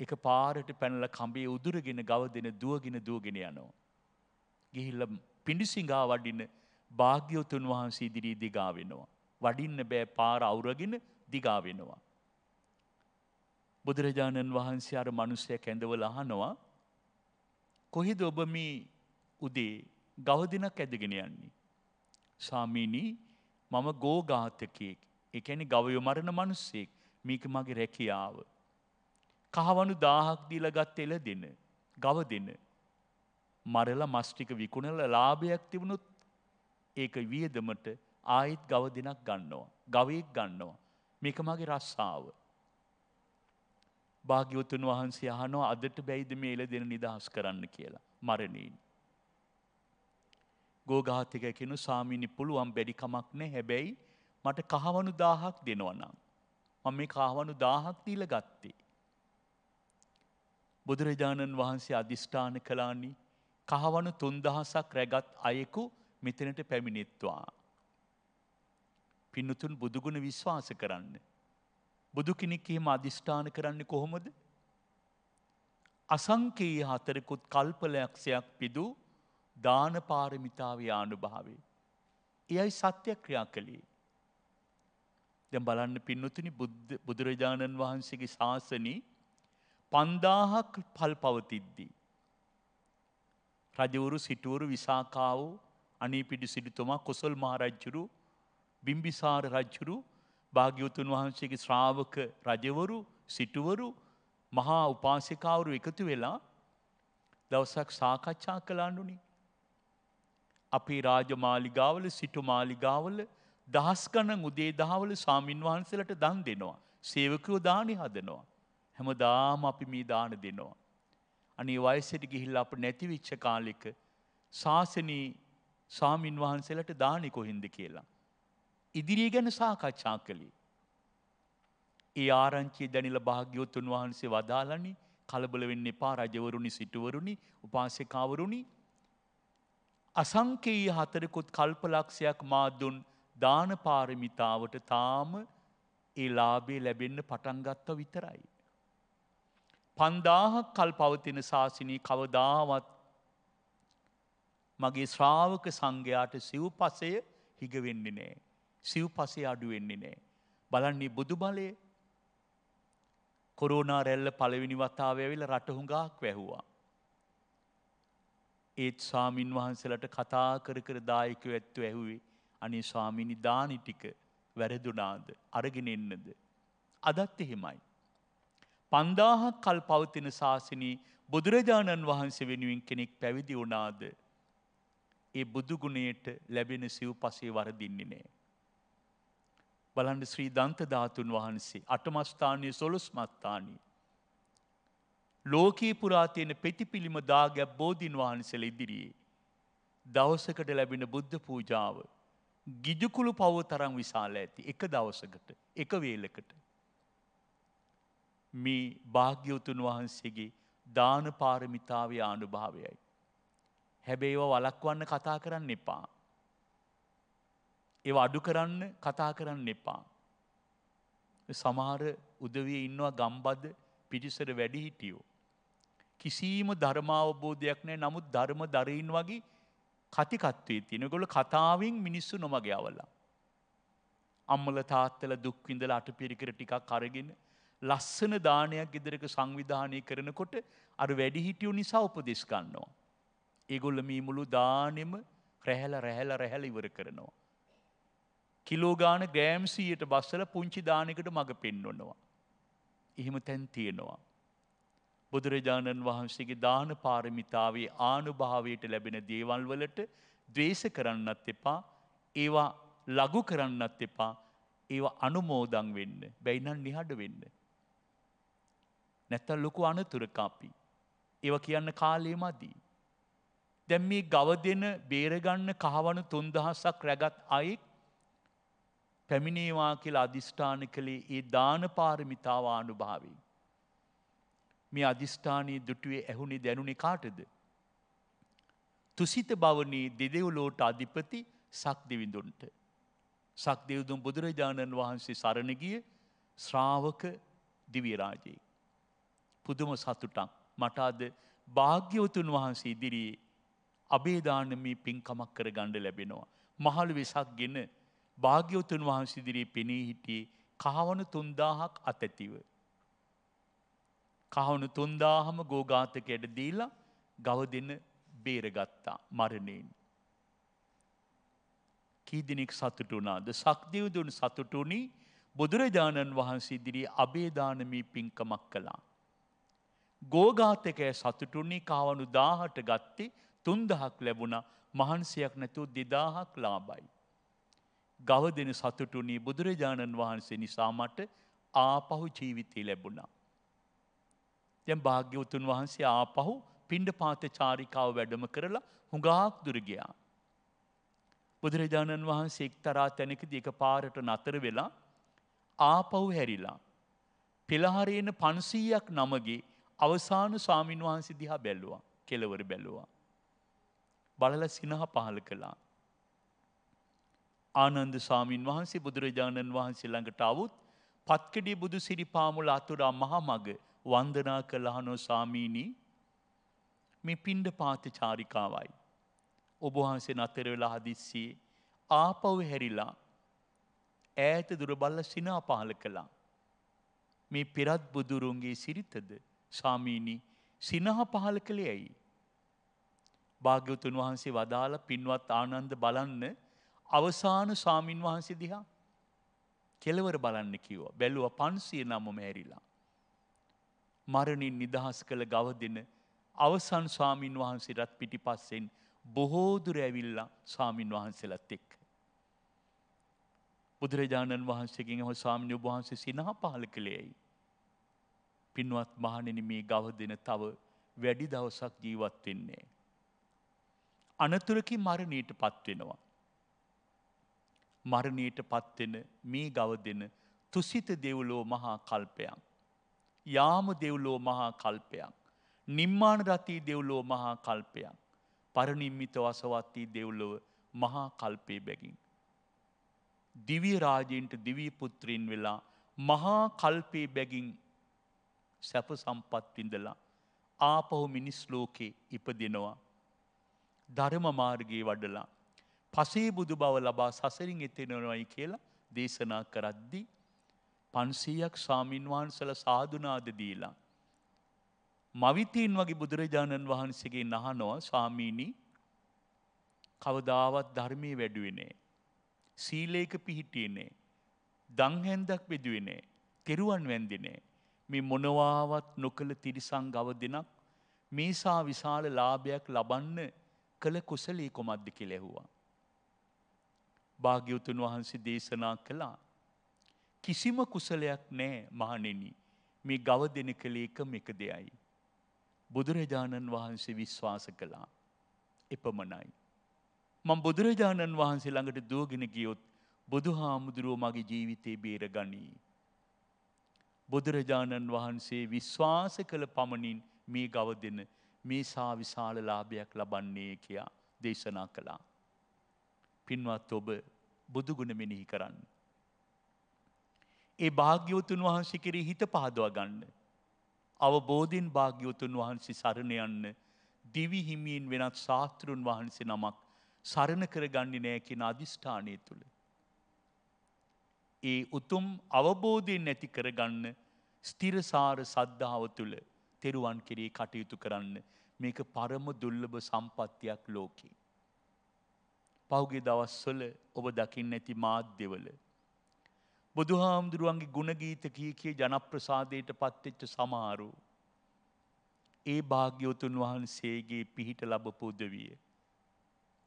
එක පාරට පැනල කඹේ උදුරගෙන ගවදෙන දුවගෙන දුවගෙන යනවා. ගිහිල්ල පිඩිසිංගා වඩින්න භාග්‍යවතුන් වහන්සේ ඉදිරී දිගාවෙනවා. වඩින්න බෑ පාර අවුරගෙන දිගාවෙනවා. බුදුරජාණන් වහන්සේ අර මනුස්සය කැඳවල අහනවා කොහෙද ඔබ මේ උදේ ගවදිනක් ඇදගෙන යන්නේ. සාමීනී මම ගෝඝාතකයෙක් එකැනි ගවයොමරණ මනුස්සෙක් මේක මගේ රැකියාව. කහවනු දාහක් දීලා ගත් එළ දෙන. ගව දෙන. මරලා මස් ටික විකුණලා ලාභයක් තිබුණොත් ඒක වියදමට ආයෙත් ගව දෙනක් ගන්නවා. ගවයෙක් ගන්නවා. මේක මගේ රස්සාව. භාග්‍යවතුන් වහන්සේ අහනවා අදට බැයිද මේ එළ දෙන නිදහස් කරන්න කියලා. මරණයෙන්. ගෝඝාතික කෙනු සාමීනි පුළුවන් බැරි කමක් නැහැ. හැබැයි මට කහවණු 1000ක් දෙනවා නම් මම මේ කහවණු 1000ක් දීලා ගත්තේ. බුදුරජාණන් වහන්සේ අධිෂ්ඨාන කලානි කහවනු තුන්දහසක් රැගත් අයෙකු මෙතනට පැමිණිත්වා. පින්නතුන් බුදුගුණ විශ්වාස කරන්න. බුදු කෙනෙක් එහෙම අධිෂ්ඨාන කරන්නේ කොහොමද? අසංකයේ හතරකුත් කල්පලයක්ෂයක් පිදු දාන පාරමිතාවේ ආනුභාවේ. එයයි සත්‍ය ක්‍රියා කළේ. දැන් බලන්න පින්නතුනි බුදුරජාණන් වහන්සේගේ ශාසනී පන්දාහක් පල් පවතිද්දී. රජවරු සිටුවරු විසාකාවෝ අනීපිඩි සිඩිතුමා කොසල් මහරජ්ජුරු බිම්බිසාර රජ්ජුරු භාග්‍යවතුන් වහන්සේගේ ශ්‍රාවක රජවරු සිටුවරු මහා උපාසිකාවරු එකතු වෙලා දවසක් සාකච්ඡා කලාඩුනි. අපි රාජමාලිගාවල සිටු මාලිගාවල දහස් ගණන් උදේ දහවල සාමීන් වහන්සලට දන් දෙනවා. සේවකයෝ දානි හදනවා. හැමදාම අපි මේ දාන දෙනවා. අනේ වයසට ගිහිල්ල අප නැතිවිච්ච කාලික ශාසනී සාමීන් වහන්සේලට දානෙ කොහින්ද කියලා. ඉදිරිය ගැන සාකච්ඡා කළේ. ඒ ආරංචි දැනිල භාග්‍යවතුන් වහන්සේ වදාලනි කලබල වෙන්න එපා රජවරුනි සිටුවරුනි උපාසකාවරුනි අසංකයේ හතරකුත් කල්පලක්ෂයක් මාදුන් දාන පාරමිතාවට තාම ඒ ලාබේ ලැබෙන්න පටන්ගත්ත විතරයි. පන්දාහක් කල් පවතින ශාසිනී කවදාවත් මගේ ශ්‍රාවක සංඝයාට සිව් පසය හිගවෙන්න නෑ. සිව් පසේ අඩුවෙන්නේ නෑ. බලන්නේ බුදු බලය කොරෝනා රැල්ල පළවෙනි වතාව ඇවිල රටහුඟාක් වැැහවා. ඒත් ස්වාමීන් වහන්සලට කතා කර කර දායකව ඇත්තු ඇහුවේ අනි ස්වාමිනි දානි ටික වැරදුනාද අරගෙන එන්නද. අදත් එහෙමයි. පන්දාහක් කල් පවතින ශාසනී බුදුරජාණන් වහන්සේ වෙනුවෙන් කෙනෙක් පැවිදි වුණාද. ඒ බුදුගුණයට ලැබෙන සිව් පසේ වරදින්නේ නෑ. බලන්ඩ ශ්‍රී ධන්ත ධාතුන් වහන්සේ අටමස්ථානය සොලොස් මත්තානී. ලෝකී පුරාතියන පෙතිපිළිම දාගැබ් බෝධීන් වහන්සල ඉදිරියේ. දවසකට ලැබෙන බුද්ධ පූජාව. ගිජුකුළු පව තරම් විශාල ඇති එක දවසකට එක වේලකට. මේ භාග්‍යවතුන් වහන්සේගේ දාන පාරමිතාවේ ආනුභාවයයි. හැබැයිව වලක්වන්න කතා කරන්න එපා. ඒ අඩු කරන්න කතා කරන්න එපා. සමහර උදවිය ඉන්නවා ගම්බද පිටිසර වැඩිහිටියෝ. කිසිීම ධර්මාවබෝධයක් නෑ නමුත් ධර්ම දරයින් වගේ කතිකත්වේ තියෙනගොල කතාවෙන් මිනිස්සු නොමග අවලා. අම්මල තාත්තල දුක්විඳල අට පිරිකර ටිකක් කරගෙන ලස්සන දානයක් ඉදිරක සංවිධානය කරනකොට අර වැඩිහිටියු නිසා උපදෙස් ගන්නවා. ඒගොල්ල මේ මුළු දානෙම රැහැල රැහැල රැහැල ඉවර කරනවා. කිලෝගාන ගෑම්සීයට බස්සල පුංචි දානකට මඟ පෙන්වනවා. එහෙම තැන් තියෙනවා. බුදුරජාණන් වහන්සේගේ දාන පාරමිතාවේ ආනුභාවයට ලැබෙන දේවල් වලට දවේශ කරන්නත් එපා ඒවා ලගු කරන්නත් එපා ඒවා අනුමෝදන් වෙන්න බැයිනන් නිහඩ වෙන්න. නැත්තල් ලොකු අනතුරකාපි. ඒව කියන්න කාලය මදී. දැම් මේ ගව දෙන බේරගන්න කහවනු තුන්දහසක් රැගත් අයෙක් පැමිණේවා කියලා අධිෂ්ඨාන කළේ ඒ දාන පාරමිතාව අනුභාවේ. මේ අධිෂ්ඨානයේ දුටුවේ ඇහුණේ දැනුනේ කාටද. තුසිත බවනී දෙදෙවුලෝට අධිපති සක්දිවිඳුන්ට. සක්දෙවුදුම් බුදුරජාණන් වහන්සේ සරණගිය ශ්‍රාවක දිවිරාජයෙක්. පුදුම සතුටක් මට අද භාග්‍යවතුන් වහන්සේ ඉදිරියේ අබේදානමී පින්කමක් කර ගණ්ඩ ලැබෙනවා. මහළු වෙසක් ගෙන භාග්‍යවතුන් වහන්සිදිරී පෙනී හිටියේ කහවනු තුන්දාහක් අතැතිව. කහවුණු තුන්දාහම ගෝගාතකයට දීලා ගව දෙන්න බේරගත්තා මරණයෙන්. කීදිනෙක් සතුටුනාද සක්දවදුන් සතුටුනි බුදුරජාණන් වහන්සේ දිරී අබේදානමී පින්කමක් කලා. ගෝඝාතකය සතුටුනි කාවනු දාහට ගත්තේ තුන්දහක් ලැබුණ මහන්සයක් නැතුව දෙදාහක් ලාබයි. ගව දෙන සතුටුනී බුදුරජාණන් වහන්සේ නිසා මට ආපහු ජීවිතය ලැබුණා. දැන් භාග්‍යවතුන් වහන්සේ ආපහු පිණ්ඩ පාත චාරිකාව වැඩම කරලා හුඟාක් දුරගයා. බුදුරජාණන් වහන්සේ එක්තරා තැනකදී එක පාරට නතර වෙලා ආපහු හැරිලා. පෙළහරේන පන්සීයක් නමගේ අවසාන ස්වාමීන් වහන්සේ දිහා බැල්ලුවා කෙලවර බැලුවා. බලල සිනහ පහල කළා. ආනන්ද ස්වාමීන් වහන්සේ බුදුරජාණන් වහන්සේ ළඟට අවුත් පත්කඩි බුදු සිරිපාමුල අතුරා මහා මග වන්දනා කළහනෝ සාමීනී මේ පින්ඩ පාත චාරිකාවයි. ඔබහන්සේ නතර වෙලා හදිස්සියේ ආපව් හැරිලා ඈත දුරබල්ල සිනා පහල කළා. මේ පිරත් බුදුරුන්ගේ සිරිතද ස්වාමීණී සිනහ පහල කළේ ඇයි. භාග්‍යවතුන් වහන්සේ වදාළ පින්වත් ආනන්ද බලන්න අවසාන ස්වාමීන් වහන්සේ දිහා කෙලවර බලන්න කිව්ව. බැලුව පන්සිය නම්ම ඇරිලා. මරණින් නිදහස් කළ ගව දෙන අවසන් ස්වාමීන් වහන්සේ රත් පිටි පස්සෙන් බොහෝදුර ඇවිල්ලා ස්වාමීන් වහන්සේලත් එක්. බුදුරජාණන් වහන්සේගෙන් හො ස්වාමිනිය වහන්සේ සිනහ පහල කළේයි. පින්වත් මහණෙන මේ ගව දෙන තව වැඩි දවසක් ජීවත් වෙන්නේ. අනතුරකි මරණයට පත්වෙනවා. මරණයට පත්වෙන මේ ගව දෙන තුසිත දෙව්ලෝ මහා කල්පයක්. යාම දෙව්ලෝ මහා කල්පයක්. නිම්මාන රතී දෙව්ලෝ මහා කල්පයක්. පරණින්මිත වසවත්තී දෙව්ලොව මහා කල්පය බැගින්. දිවිය රාජෙන්ට දිවී පුත්‍රීන් වෙලා මහා කල්පේ බැගින් සැප සම්පත්විඳලා ආපහු මිනිස් ලෝකේ ඉපදෙනවා. ධර්ම මාර්ගයේ වඩලා පසේ බුදු බව ලබා සසරින් එතෙනවයි කියලා දේශනා කරද්දි පන්සීයක් සාමීන්වහන්සල සාධනාද දීලා. මවිතීන් වගේ බුදුරජාණන් වහන්සේගේ නහනොව ස්වාමීණී කවදාවත් ධර්මය වැඩුවනේ. සීලේක පිහිටියනේ. දංහැන්දක් බෙදුවනේ. තෙරුවන් වැන්දිනේ. මේ මොනවාවත් නොකළ තිරිසං ගව දෙනක් මේසා විශාල ලාභයක් ලබන්න කළ කුසලී කොමද්දි කෙලෙහුවා. භාග්‍යවතුන් වහන්සේ දේශනා කළා. කිසිම කුසලයක් නෑ මහනෙන මේ ගව දෙන කළේකම එක දෙයයි. බුදුරජාණන් වහන්සේ විශ්වාස කළා. එපමණයි. මං බුදුරජාණන් වහන්සේ ළඟට දුවගෙන ගියොත් බුදු හාමුදුරුවෝ මගේ ජීවිතේ බේරගනී. බුදුරජාණන් වහන්සේ විශ්වාස කළ පමණින් මේ ගව දෙන මේ සා විශාල ලාභයක් ලබන්නේ කියා දේශනා කළා. පින්වත් ඔබ බුදුගුණ මෙනෙහි කරන්න. ඒ භාග්‍යවතුන් වහන්සේ කෙරේ හිත පහදවා ගන්න. අවබෝධයෙන් භාග්‍යවතුන් වහන්සේ සරණ යන්න දිවිහිමියෙන් වෙනත් ශාස්තෘන් වහන්සේ නමක් සරණ කරගන්නේ නෑ කියෙන අධිෂ්ඨානය තුළ. ඒ උතුම් අවබෝධයෙන් නැති කරගන්න ස්තිරසාර සද්ධාව තුළ තෙරුවන් කෙරේ කටයුතු කරන්න මේක පරම දුල්ලභ සම්පත්තියක් ලෝකී. පහුගේ දවස්වල ඔබ දකිින් නැති මාධ්‍යවල. බුදුහාමුදුරුවන්ගේ ගුණගීත කී කිය ජනප්‍රසාදයට පත්තෙච්ච සමාරු. ඒ භාග්‍යවතුන් වහන්සේගේ පිහිට ලබපූදවිය.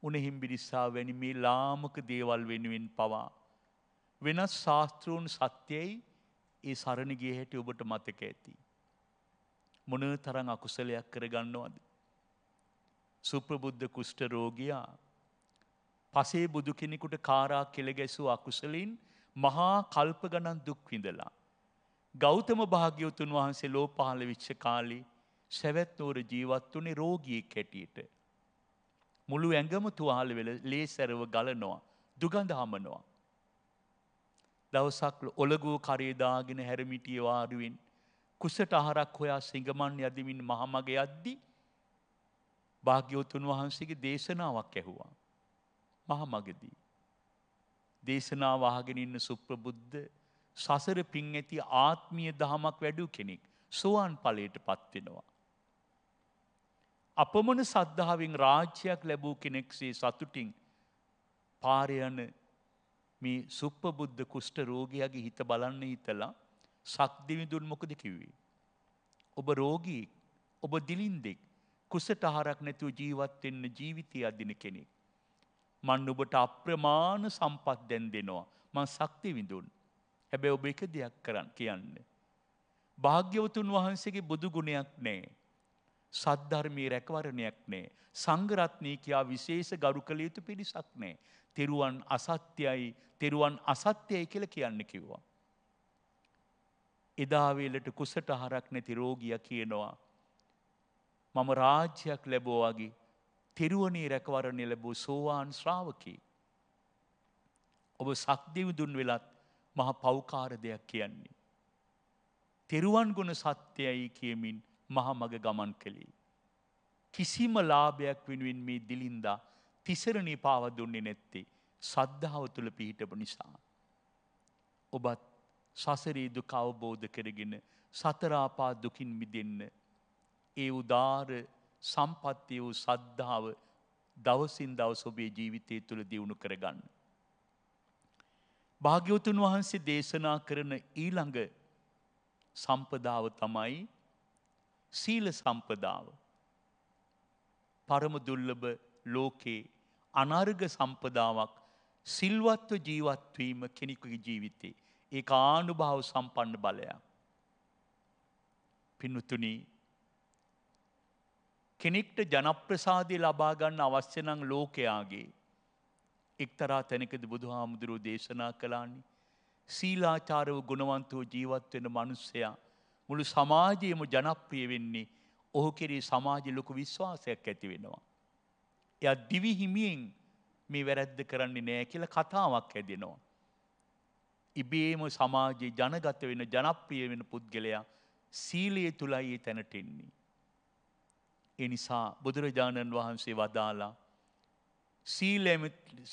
උනෙහිම් බිරිස්සා වැනි මේ ලාමක දේවල් වෙනුවෙන් පවා වෙනස් ශාස්තෘූන් සත්‍යයයි ඒ සරණ ගිය හැටි ඔබට මතක ඇති. මොන තරං අකුසලයක් කරගන්නවාද. සුප්‍රබුද්ධ කුෂ්ට රෝගයා පසේ බුදු කෙනෙකුට කාරා කෙළගැසූ අකුසලින් මහා කල්ප ගණන් දුක්විඳලා. ගෞතම භාග්‍යවතුන් වහන්සේ ලෝ පහළ විච්ෂ කාලි සැවැත්නෝර ජීවත් වනේ රෝගී කැටියට. මුළු ඇඟම තුවාල වෙල ලේසැරව ගලනවා දුගඳහමනවා. දවසක් ඔලගෝ කරේදාගෙන හැරමිටිය වාරුවෙන් කුසට අහරක් හොයා සිංගමන් යදිමින් මහමග යද්දි භාග්‍යවතුන් වහන්සේගේ දේශනාවක් ඇහුවා. මහමගදී. දේශනා වහගෙනඉන්න සුප්‍රබුද්ධ සසර පින් ඇති ආත්මිය දහමක් වැඩූ කෙනෙක් සෝවාන් පලයට පත්වෙනවා. අපමන සද්ධාවෙන් රාජ්‍යයක් ලැබූ කෙනෙක්සේ සතුටින් පාරයන මේ සුප්පබුද්ධ කුෂ්ට රෝගයාගේ හිත බලන්න හිතලා සක්දිවිඳුන් මොකද කිව්වේ. ඔබ රෝගී ඔබ දිලින්දෙක් කුසට හරක් නැතුව ජීවත්වෙන්න ජීවිතය අදින කෙනෙක්. මන් ඔබට අප්‍රමාණ සම්පත් දැන් දෙෙනවා මං සක්තිවිඳුන් හැබැ ඔබ එක දෙයක් කරන්න කියන්න. භාග්‍යවතුන් වහන්සේගේ බුදු ගුණයක් නෑ. සද්ධර්මී රැකවරණයක් නෑ. සංගරත්නී කියයා විශේෂ ගරු කළ යුතු පිරිසක් නෑ. තෙරුවන් අසත්‍යයි තෙරුවන් අසත්‍යයි කියල කියන්න කිව්වා. එදාවේලට කුසට හරක් නැති රෝගිය කියනවා. මම රාජ්‍යයක් ලැබෝවාගේ තෙරුවනේ රැකවරණය ලැබූ සෝවාන් ශ්‍රාවකී. ඔබ සක්දෙවිදුන් වෙලත් මහ පෞකාර දෙයක් කියන්නේ. තෙරුවන් ගුණ සත්‍යයයි කියමින් මහ මග ගමන් කළේ. කිසිම ලාභයක් වෙනුවෙන් මේ දිලින්දා තිසරණී පාව දුන්නේ නැත්තේ සද්ධාව තුළ පිහිටපු නිසා. ඔබත් සසරී දුක අවබෝධ කරගෙන සතරාපා දුකින් මිදන්න. ඒ උදාර සම්පත්තිය වූ සද්ධාව දවසින් දවස ඔබේ ජීවිතය තුළ දියුණු කරගන්න. භාග්‍යවතුන් වහන්සේ දේශනා කරන ඊළඟ සම්පදාව තමයි සීල සම්පදාව. පරම දුල්ලබ ලෝකයේ අනර්ග සම්පදාවක් සිල්වත්ව ජීවත්වීම කෙනෙකුගේ ජීවිතේ. ඒ ආනුභාව සම්පන්න බලයක්. පිනුතුනී කෙනෙක්ට ජනප්‍රසාදය ලබාගන්න අවශ්‍යනං ලෝකයාගේ. එක්තරා තැනකද බුදු හාමුදුරුව දේශනා කලාන්නේ. සීලාචාරව ගුණවන්තව ජීවත්වෙන මනුස්සයා. මුළු සමාජයම ජනප්‍රිය වෙන්නේ ඔහු කෙරේ සමාජ ලොකු විශ්වාසයක් ඇති වෙනවා. එයා දිවිහිමියෙන් මේ වැරැද්ද කරන්නේ නෑ කියලා කතාවක් ඇදෙනවා. ඉබේම සමාජයේ ජනගත වෙන ජනප්‍රිය වෙන පුද්ගලයා සීලයේ තුලයි ඒ තැනට එන්නේ. ඒ නිසා බුදුරජාණන් වහන්සේ වදාලා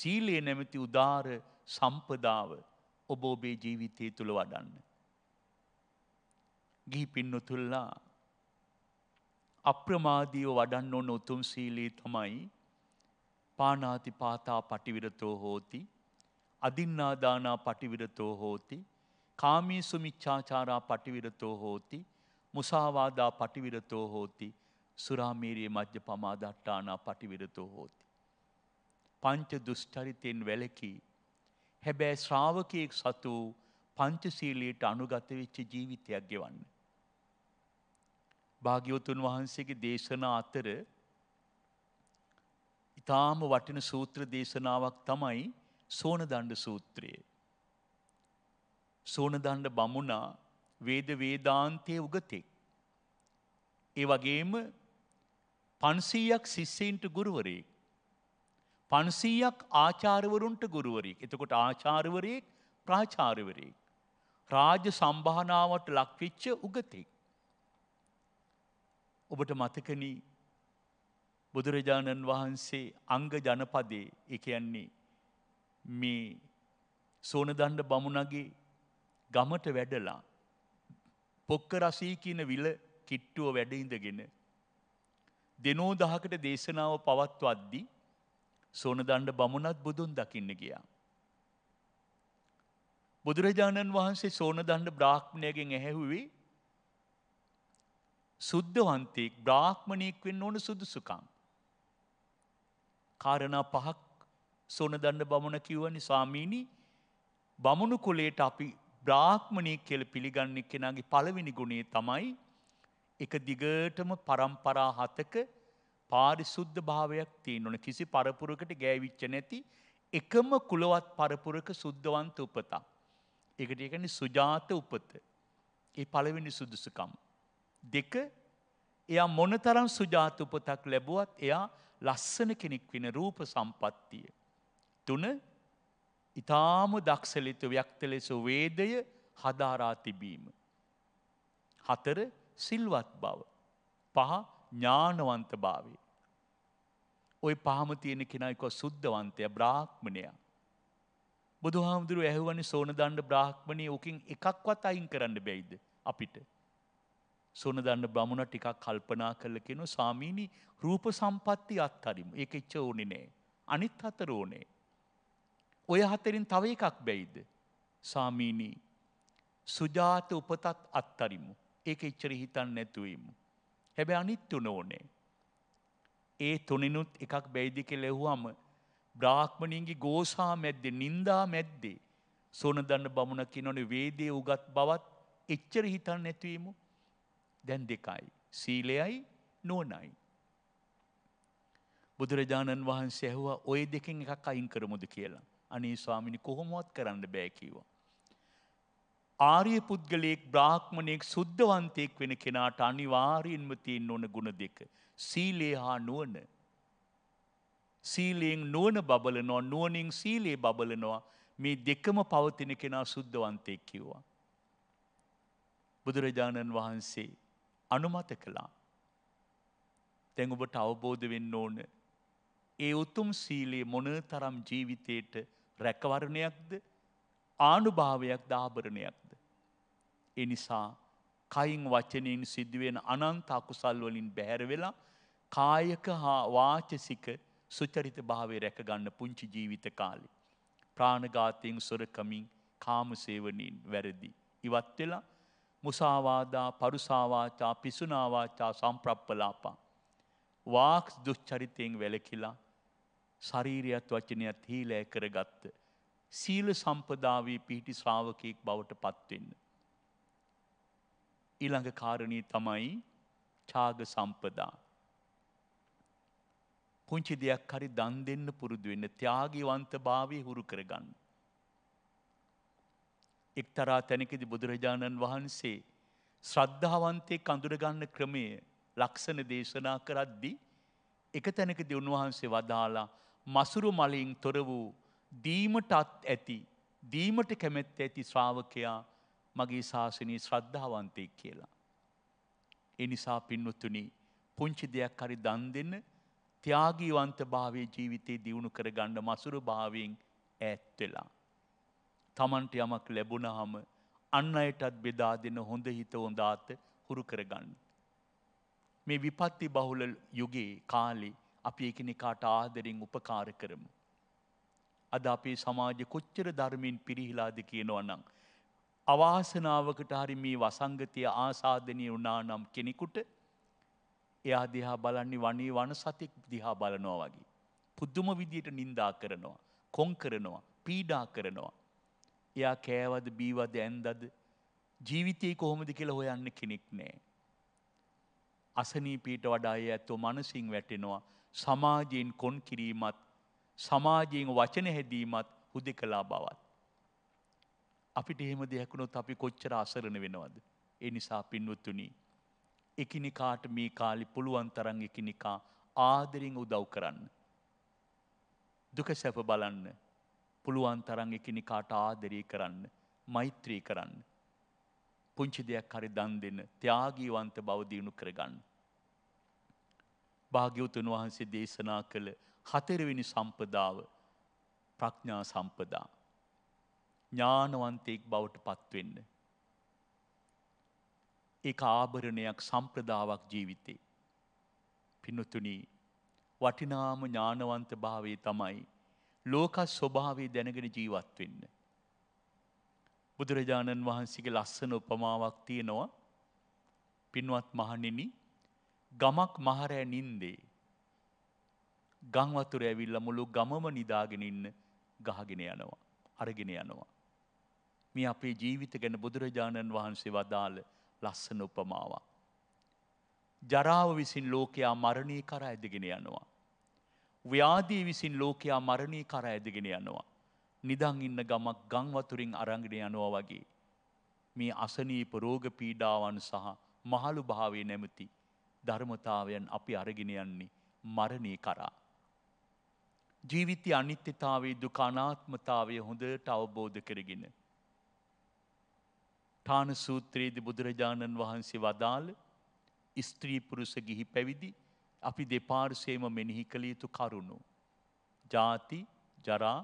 සීලයේ නැමැති උදාර සම්පදාව ඔබ ඔබේ ජීවිතය තුළ වඩන්න. ගිහි පින්නොතුල්ලා අප්‍රමාදීව වඩන්න ඕන උතුම් සීලී තමයි පානාති පාතා පටිවිරතෝ හෝති අදින්නාදානා පටිවිරතෝ හෝති කාමීසු මිච්ඡාචාරා පටිවිරතෝ හෝති මුසාවාදා පටිවිරතෝ හෝති සුරාමීරිය මජ්‍ය පමාදට්ටානා පටිවිරතෝ හෝති. පංච දුෂ්චරිතයෙන් වැලකී හැබැයි ශ්‍රාවකයෙක් සතු පංචසීලයට අනුගත වෙච්ච ජීවිතයක් ගෙවන්න. භාග්‍යවතුන් වහන්සේගේ දේශනා අතර ඉතාම වටින සූත්‍ර දේශනාවක් තමයි සෝනදණ්ඩ සූත්‍රයේ. සෝනදණ්ඩ බමුණා වේද වේදාන්තය උගතෙක්. ඒ වගේම පන්සීයක් සිස්සයින්ට ගුරුවරයෙක්. පන්සීයක් ආචාරවරුන්ට ගුරුවරෙක්. එතකොට ආචාරවරයෙක් ප්‍රාචාරවරයෙක්. රාජ සම්භානාවට ලක්විච්ච උගතෙක්. ඔබට මතකනී බුදුරජාණන් වහන්සේ අංග ජනපදේ එකයන්නේ මේ සෝනදණ්ඩ බමුණගේ ගමට වැඩලා පොක්ක රසී කියන විල කිට්ටුව වැඩඉඳගෙන දෙනෝ දහකට දේශනාව පවත්වද්දි සෝනදණ්ඩ බමුණත් බුදුන් දකින්න ගියා. බුදුරජාණන් වහන්සේ සෝනදණ්ඩ බ්‍රාහ්මණයගෙන් ඇහැහුවේ සුද්ධවන්තයෙක් බ්‍රාහ්මණයෙක් වෙන්න ඕන සුදුසුකං. කාරණා පහක් සොනදන්න බමුණ කිව්වනි ස්වාමීණි බමුණු කුලේට අපි බ්‍රාහ්මණය කෙල පිළිගන්න කෙනගේ පළවෙනි ගුණේ තමයි එක දිගටම පරම්පරා හතක පාරිසුද්ධ භාවයක් තියෙනවන කිසි පරපුරකට ගෑවිච්ච නැති එකම කුලවත් පරපුරක සුද්ධවන්ත උපතා. එකට එකන සුජාත උපත. ඒ පළවෙනි සුදුසුකම්. දෙක එයා මොනතරම් සුජාත උපතක් ලැබුවත් එයා ලස්සන කෙනෙක් වෙන රූප සම්පත්තිය. තුන ඉතාම දක්ෂලිත ව්‍යක්ත ලෙස වේදය හදාරා තිබීම. හතර සිල්වත් බව. පහ ඥානවන්ත භාවේ. ඔය පහම තියෙන කෙනයිකො සුද්ධවන්තය බ්‍රාහ්මණයා. බුදු හාමුදුරුව ඇහුවනි සෝනදණ්ඩ බ්‍රාහ්මණය ඕකින් එකක්වත් අයින් කරන්න බැයිද අපිට. සුනදන්න බ්‍රමුණ ටිකක් කල්පනා කල්ල කෙනු සාමීනි රූප සම්පත්ති අත්හරිම එක එච්ච ඕනි නෑ. අනිත් හතර ඕනේ. ඔය හතරින් තව එකක් බැයිද. සාමීනී සුජාත උපතත් අත්තරිමු. ඒක එච්චර හිතන් නැතුවීම. හැබැ අනිත් තුන ඕනේ. ඒ තුනිනුත් එකක් බැයිදික ලෙව්වාම බ්‍රාහ්මණින්ගේ ගෝසා මැද්දෙ නින්දා මැද්දේ සෝනදන්න බමුණ කිනොන වේදේ උගත් බවත් එච්චර හිතන් නැතිවීමු දැන් දෙකයි. සීලයයි නෝනයි. බුදුරජාණන් වහන්සේ ඇහුවා ඔය දෙකෙන් එකක් අයින් කරමුද කියලා. අනේ ස්වාමිනි කොහොමවත් කරන්න බෑ කිව්වා. ආර්ය පුද්ගලයෙක් බ්‍රාහ්මණයෙක් සුද්ධවන්තයෙක් වෙන කෙනාට අනිවාර්යෙන්ම තියෙන්න ඕන ගුණ දෙක. සීලය හා නුවණ. සීලයෙන් නුවණ බබලනවා නුවණින් සීලේ බබලනවා මේ දෙකම පවතින කෙනා සුද්ධවන්තයෙක් කිව්වා. බුදුරජාණන් වහන්සේ අනුමත කළා. දැන් ඔබට අවබෝධ වෙන්න ඕන. ඒ උතුම් සීලයේ මොන තරම් ජීවිතයට රැකවරණයක්ද ආනුභාවයක් දාභරණයක්ද. එනිසා කයින් වචනයෙන් සිදුවෙන අනන්ත අකුසල් වලින් බැහැර වෙලා කායක හා වාචසික සුචරිත භාවය රැකගන්න පුංචි ජීවිත කාලේ. ප්‍රාණඝාතයෙන් සොරකමින් කාමසේවනින් වැරදි. ඉවත් වෙලා මුසාවාදා පරුසාවාචා පිසුනාවාචා සම්ප්‍රප්පලාපා. වාක්ස් දුෂ්චරිතයෙන් වැලකිලා ශරීරයත් වචනයත් හීලෑ කරගත්ත. සීල සම්පදාවී පිහිටි ශ්‍රාවකයෙක් බවට පත්වෙන්න. ඊළඟ කාරණී තමයි චාග සම්පදා. පුංචි දෙයක් හරි දන් දෙන්න පුරුදු වෙන්න ත්‍යාගීවන්ත භාවය හුරු කරගන්න. එක්තරා තැනකෙදි බුදුරජාණන් වහන්සේ ශ්‍රද්ධාවන්තය කඳුරගන්න ක්‍රමය ලක්ෂණ දේශනා කරද්දි එක තැනකදි උන්වහන්සේ වදාලා මසුරු මලින් තොර වූ දීමටත් ඇති දීමට කැමැත්ත ඇති ශ්‍රාවකයා මගේ ශාසනී ශ්‍රද්ධාවන්තයෙක් කියලා. එනිසා පින්වතුනි පුංචි දෙයක් හරි දන් දෙන්න ත්‍යාගීවන්ත භාවය ජීවිතයේ දියුණු කරගන්න මසුරු භාවයෙන් ඈත්වෙලා. තමන්ට යමක් ලැබුණහම අන්න අයටත් බෙදා දෙන හොඳ හිත හොඳාත හුරු කරගන්න. මේ විපත්ති බහුල යුගේ කාලි අපි එකනෙකාට ආදරෙන් උපකාර කරමු. අද අපේ සමාජ කොච්චර ධර්මයෙන් පිරිහිලාද කියනවනම්. අවාසනාවකට හරි මේ වසංගතය ආසාධනය වනා නම් කෙනෙකුට එයා දිහා බලන්නේ වනේ වන සතෙක් දිහා බලනවා වගේ. පුද්දුම විදියට නින්දා කරනවා. කොං කරනවා. පීඩා කරනවා. එයා කෑවද බීවද ඇන්දද ජීවිතයේ කොහොමද කියලා හොයන්න කෙනෙක් නෑ. අසනීපීට වඩා අය ඇත්තෝ මනසින් වැටෙනවා සමාජයෙන් කොන් කිරීමත් සමාජයෙන් වචන හැදීමත් හුදෙ කලා බවත්. අපිට එහෙම දෙයක්ුණොත් අපි කොච්චර අසරණ වෙනවද. ඒ නිසා පින්වුත්තුනි. එකිනිකාට මේ කාලි පුළුවන් තරන් එකිනිකා ආදරින් උදව් කරන්න. දුක සැප බලන්න පුළුවන් තරන් එකනිකාට ආදරී කරන්න මෛත්‍රී කරන්න. පුංචි දෙයක් හරි දන් දෙන්න ත්‍යාගීවන්ත බවදියුණු කරගන්න. භාග්‍යවතුන් වහන්සේ දේශනා කළ හතරවෙනි සම්පදාව ප්‍රඥා සම්පදා. ඥානවන්තයෙක් බවට පත්වෙන්න. ඒ ආභරණයක් සම්ප්‍රදාවක් ජීවිතේ. පිනුතුනී වටිනාම ඥානවන්ත භාවේ තමයි ලෝක ස්වභාවේ දැනගෙන ජීවත් වෙන්න. බුදුරජාණන් වහන්සේගේ ලස්සන උපමාවක් තියෙනවා පින්වත් මහණෙනි ගමක් මහරෑ නින්දේ. ගංවතුර ඇවිල්ල මුළු ගමම නිදාගෙන ඉන්න ගහගෙන යනවා අරගෙන යනවා. මේ අපේ ජීවිත ගැන බුදුරජාණන් වහන්සේ වදාළ ලස්සන උපමාවක්. ජරාව විසින් ලෝකයා මරණී කර ඇදගෙන යනවා. ව්‍යාදී විසින් ලෝකයා මරණී කර ඇදගෙන යනවා. නිදං ඉන්න ගමක් ගංවතුරින් අරංගෙන යනවා වගේ. මේ අසනීප රෝග පීඩාවන් සහ මහළු භාවේ නැමති ධර්මතාවයන් අපි අරගෙන යන්නේ මරණී කරා. ජීවිතය අනිත්‍යතාවේ දුකානාත්මතාවය හොඳට අවබෝධ කරගෙන. ඨාන සූත්‍රයේද බුදුරජාණන් වහන්සේ වදාළ ස්ත්‍රී පුරුෂ ගිහි පැවිදි අපි දෙපාර්සේම මෙනෙහි කළ යුතු කරුණු. ජාති ජරා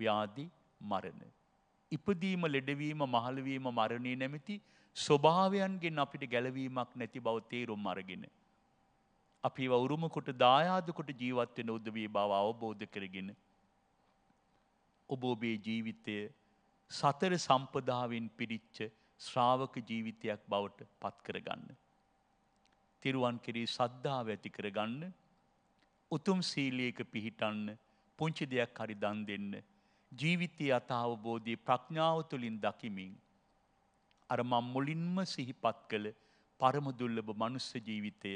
ව්‍යාදි මරණ. ඉපදීම ලෙඩවීම මහලවීම මරණය නැමැති ස්වභාවයන්ගෙන් අපිට ගැලවීමක් නැති බෞතේරුම් අරගෙන. අපි වවුරුමකොට දායාදකොට ජීවත්වෙන උදවී බව අවබෝධ කරගෙන. ඔබ ඔබේ ජීවිතය සතර සම්පදාවෙන් පිරිච්ච ශ්‍රාවක ජීවිතයක් බවට පත්කරගන්න. තිරුවන් කෙරී සද්ධාව ඇති කරගන්න උතුම් සීලියක පිහිටන්න පුංචි දෙයක් හරි දන් දෙන්න ජීවිතය අතාවබෝධී ප්‍රඥාව තුළින් දකිමින් අර මං මුලින්ම සිහිපත් කළ පරමදුල්ලබ මනුස්ස ජීවිතය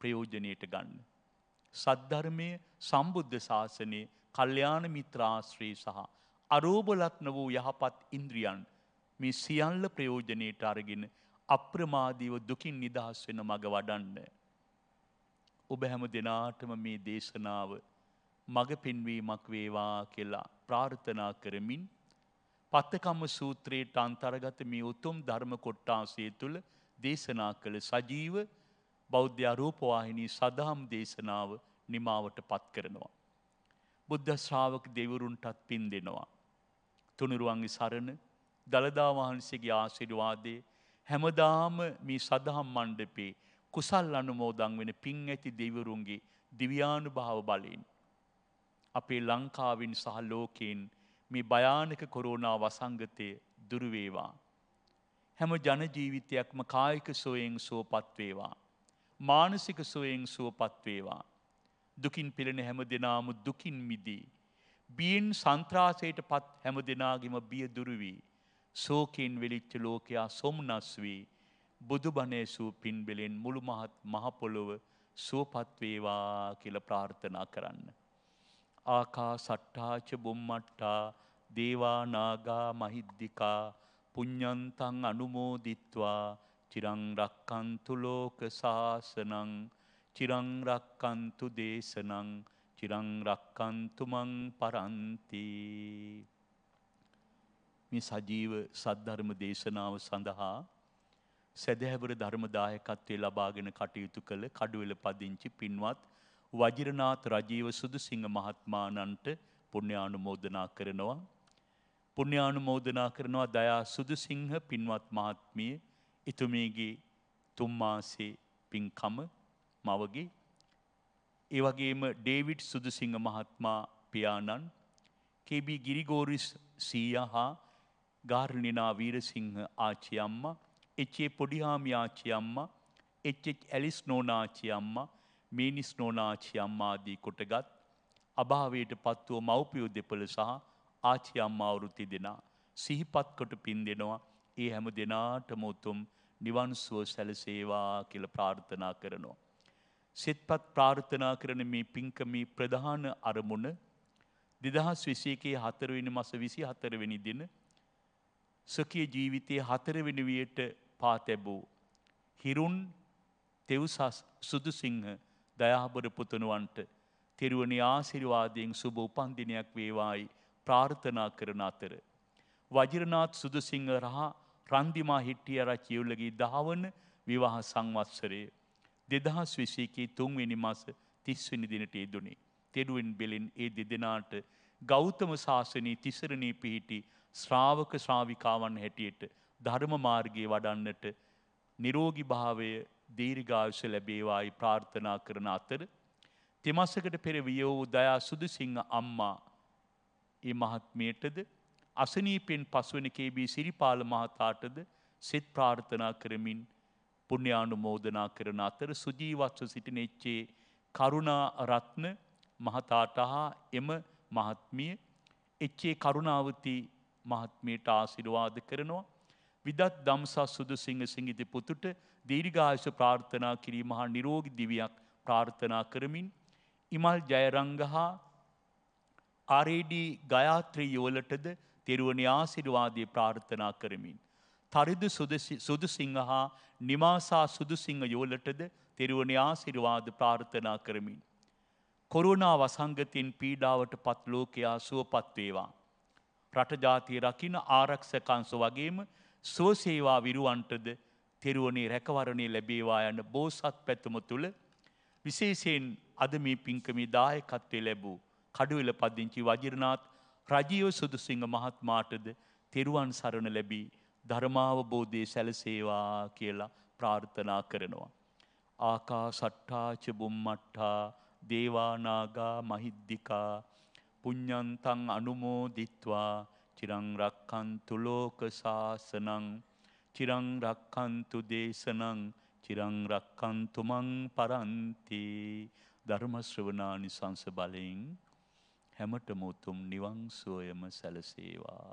ප්‍රයෝජනයට ගන්න. සද්ධර්මය සම්බුද්ධ ශාසනය කල්්‍යයාන මිත්‍රාශ්‍රී සහ අරෝභලත්න වූ යහපත් ඉන්ද්‍රියන් මේ සියල්ල ප්‍රයෝජනයට අරගෙන අප්‍රමාදීව දුකින් නිදහස් වෙන මඟ වඩන්න. ඔබ හැම දෙනාටම මේ දේශනාව මඟ පෙන්වීමක් වේවා කියලා ප්‍රාර්ථනා කරමින් පත්තකම්ම සූත්‍රයට අන්තර්ගත මේ උතුම් ධර්ම කොට්ටාසේ තුළ දේශනා කළ සජීව බෞද්ධ අරූපවාහිනී සදහම් දේශනාව නිමාවට පත් කරනවා. බුද්ධ ශ්‍රාවක දෙවරුන්ටත් පින් දෙනවා. තුනුරුවන්ගේ සරණ දළදා වහන්සේගේ ආසිරවාදේ හැමදාම මේ සදහම් මණ්ඩපේ කුසල් අනුමෝදන් වෙන පින් ඇති දෙවරුන්ගේ දිව්‍යානු භාව බලයෙන්. අපේ ලංකාවින් සහ ලෝකයෙන් මේ භයානක කොරෝනා වසංගතය දුරුවේවා. හැම ජනජීවිතයක්ම කායික සොයෙන් සුවපත්වේවා. මානසික සොයෙන් සුවපත්වේවා. දුකින් පිළෙන හැම දෙනාම දුකින් මිදී. බියෙන් සන්ත්‍රාසයට පත් හැම දෙනාගෙම බිය දුරුවී. සෝකින් වෙලිච්ච ලෝකයා සොම්නස් වී බුදුබණේසූ පින්බෙලෙන් මුළු මහත් මහපොළොව සුවපත්වේවා කියල ප්‍රාර්ථනා කරන්න. ආකා සට්ටාච බුම්මට්ටා දේවානාගා මහිද්දිකා පුඤ්ඥන්තන් අනුමෝදිත්වා චිරංරක්කන්තු ලෝක සාසනං චිරංරක්කන්තු දේශනං චිරංරක්කන්තුමං පරන්තිී. මේ සජීව සද්ධර්ම දේශනාව සඳහා සැදැහැවර ධර්මදායකත්වය ලබාගෙන කටයුතු කළ කඩුවෙල පදිංචි පින්වත් වජිරනාත් රජීව සුදුසිංහ මහත්මානන්ට පුණ්‍යානුමෝදනා කරනවා. පුණ්‍යානුමෝදනා කරනවා දයා සුදුසිංහ පින්වත් මහත්මිය එතුමියගේ තුම්මාසේ පින්කම මවගේ. ඒ වගේම ඩේවිඩ් සුදුසිංහ මහත්මා පියාණන් KB ගිරිගෝරිස් සීයා හා ගාර්ණිනා වීරසිංහ ආච්චි අම්මා, එච්.ඒ. පොඩිහාමි ආච්චි අම්මා, එච්.එච්. ඇලිස් නෝනා ආච්චි අම්මා, මිනිස් නෝනා ආච්චි අම්මා ආදී කොටගත් අභාවයට පත්ව මව්පියෝ දෙපළ සහ ආච්චි අම්මා වෘත්ති දෙනා සිහිපත් කොට පින් දෙනවා. ඒ හැම දෙනාටම උතුම් නිවන් සුව සැලසේවා කියලා ප්‍රාර්ථනා කරනවා. සිත්පත් ප්‍රාර්ථනා කරන මේ පින්කමේ ප්‍රධාන අරමුණ දෙදහස් විසයකේ හතරවෙනි මස විසි හතරවෙනි දින ස්වකීය ජීවිතයේ හතරවෙනි වියට පාතැබූ හිරුන් තෙව්සස් සුදුසිංහ දයාබර පුතණුවන්ට තෙරුවනි ආශිර්වාදයෙන් සුබ උපන්දිනයක් වේවායි ප්‍රාර්ථනා කරන අතර වජිරනාත් සුදුසිංහ රහා රන්දිමා හිට්ටිය රචියවුලගේ දහවන විවාහ සංවත්සරය දෙදහස් විසයකේ තුන්වෙනි මස තිස්වනි දිනට යෙදුනේ. තෙඩුවෙන් බෙලෙන් ඒ දෙදෙනාට ගෞතම ශාසනී තිසරණී පිහිටි ශ්‍රාවක ශ්‍රාවිකාවන් හැටියට ධර්ම මාර්ගයේ වඩන්නට නිරෝගී භාවය දීර්ඝායුෂ ලැබේවායි ප්‍රාර්ථනා කරන අතර තෙමසකට පෙර වියෝ දයා සුදුසිංහ අම්මා ඒ මහත්මයටද අසනීපෙන් පසුවන කේබී සිරිපාල මහතාටද සෙත් ප්‍රාර්ථනා කරමින් පුුණ්‍යානුමෝදනා කරන අතර සුජීවත්ව සිටිනෙච්චේ කරුණා රත්න මහතාට හා එම මහත්මිය එච්චේ කරුණාවති මහත්මයට ආසිරවාද කරනවා. විදත් දම්සා සුදු සිංහ සිංහිති පුතුට දීර්ඝායස ප්‍රාර්ථනා කිරීම හා නිරෝගි දිවියක් ප්‍රාර්ථනා කරමින් ඉමල් ජයරංග හා ආරේඩී ගයාත්‍රී යෝලටද තෙරුවන ආසිරවාදය ප්‍රාර්ථනා කරමින්. තරිදු සුදුසිංහ හා නිමාසා සුදුසිංහ යෝලටද තෙරුවන ආසිරවාද ප්‍රාර්ථනා කරමින්. කොරුණා වසංගතින් පීඩාවට පත් ලෝකයා සුවපත්වේවා. රටජාතිය රකින ආරක්ෂකංශ වගේම සුවසේවා විරුවන්ටද තෙරුවනේ රැකවරණය ලැබේවා යන බෝසත් පැතුම තුළ විශේෂයෙන් අද මේ පින්කමේ දායකත්වය ලැබූ කඩුවෙල පදිංචි වජිරනාත් රජීව සුදුසිංහ මහත්මාටද තෙරුවන් සරණ ලැබී ධර්මාවබෝධය සැලසේවා කියලා ප්‍රාර්ථනා කරනවා. ආකා සට්ටාච බුම්මට්ටා දේවානාගා මහිද්දිකා පුඤ්ඤන්තං අනුමෝදිත්වා චිරං රක්ඛන්තු ලෝක සාසනං චිරං රක්ඛන්තු දේශනං චිරං රක්ඛන්තු මං පරන්ති ධර්ම ශ්‍රවණානිසංස බලෙන් හැමතෙම උතුම් නිවන් සුවයම සැලසේවා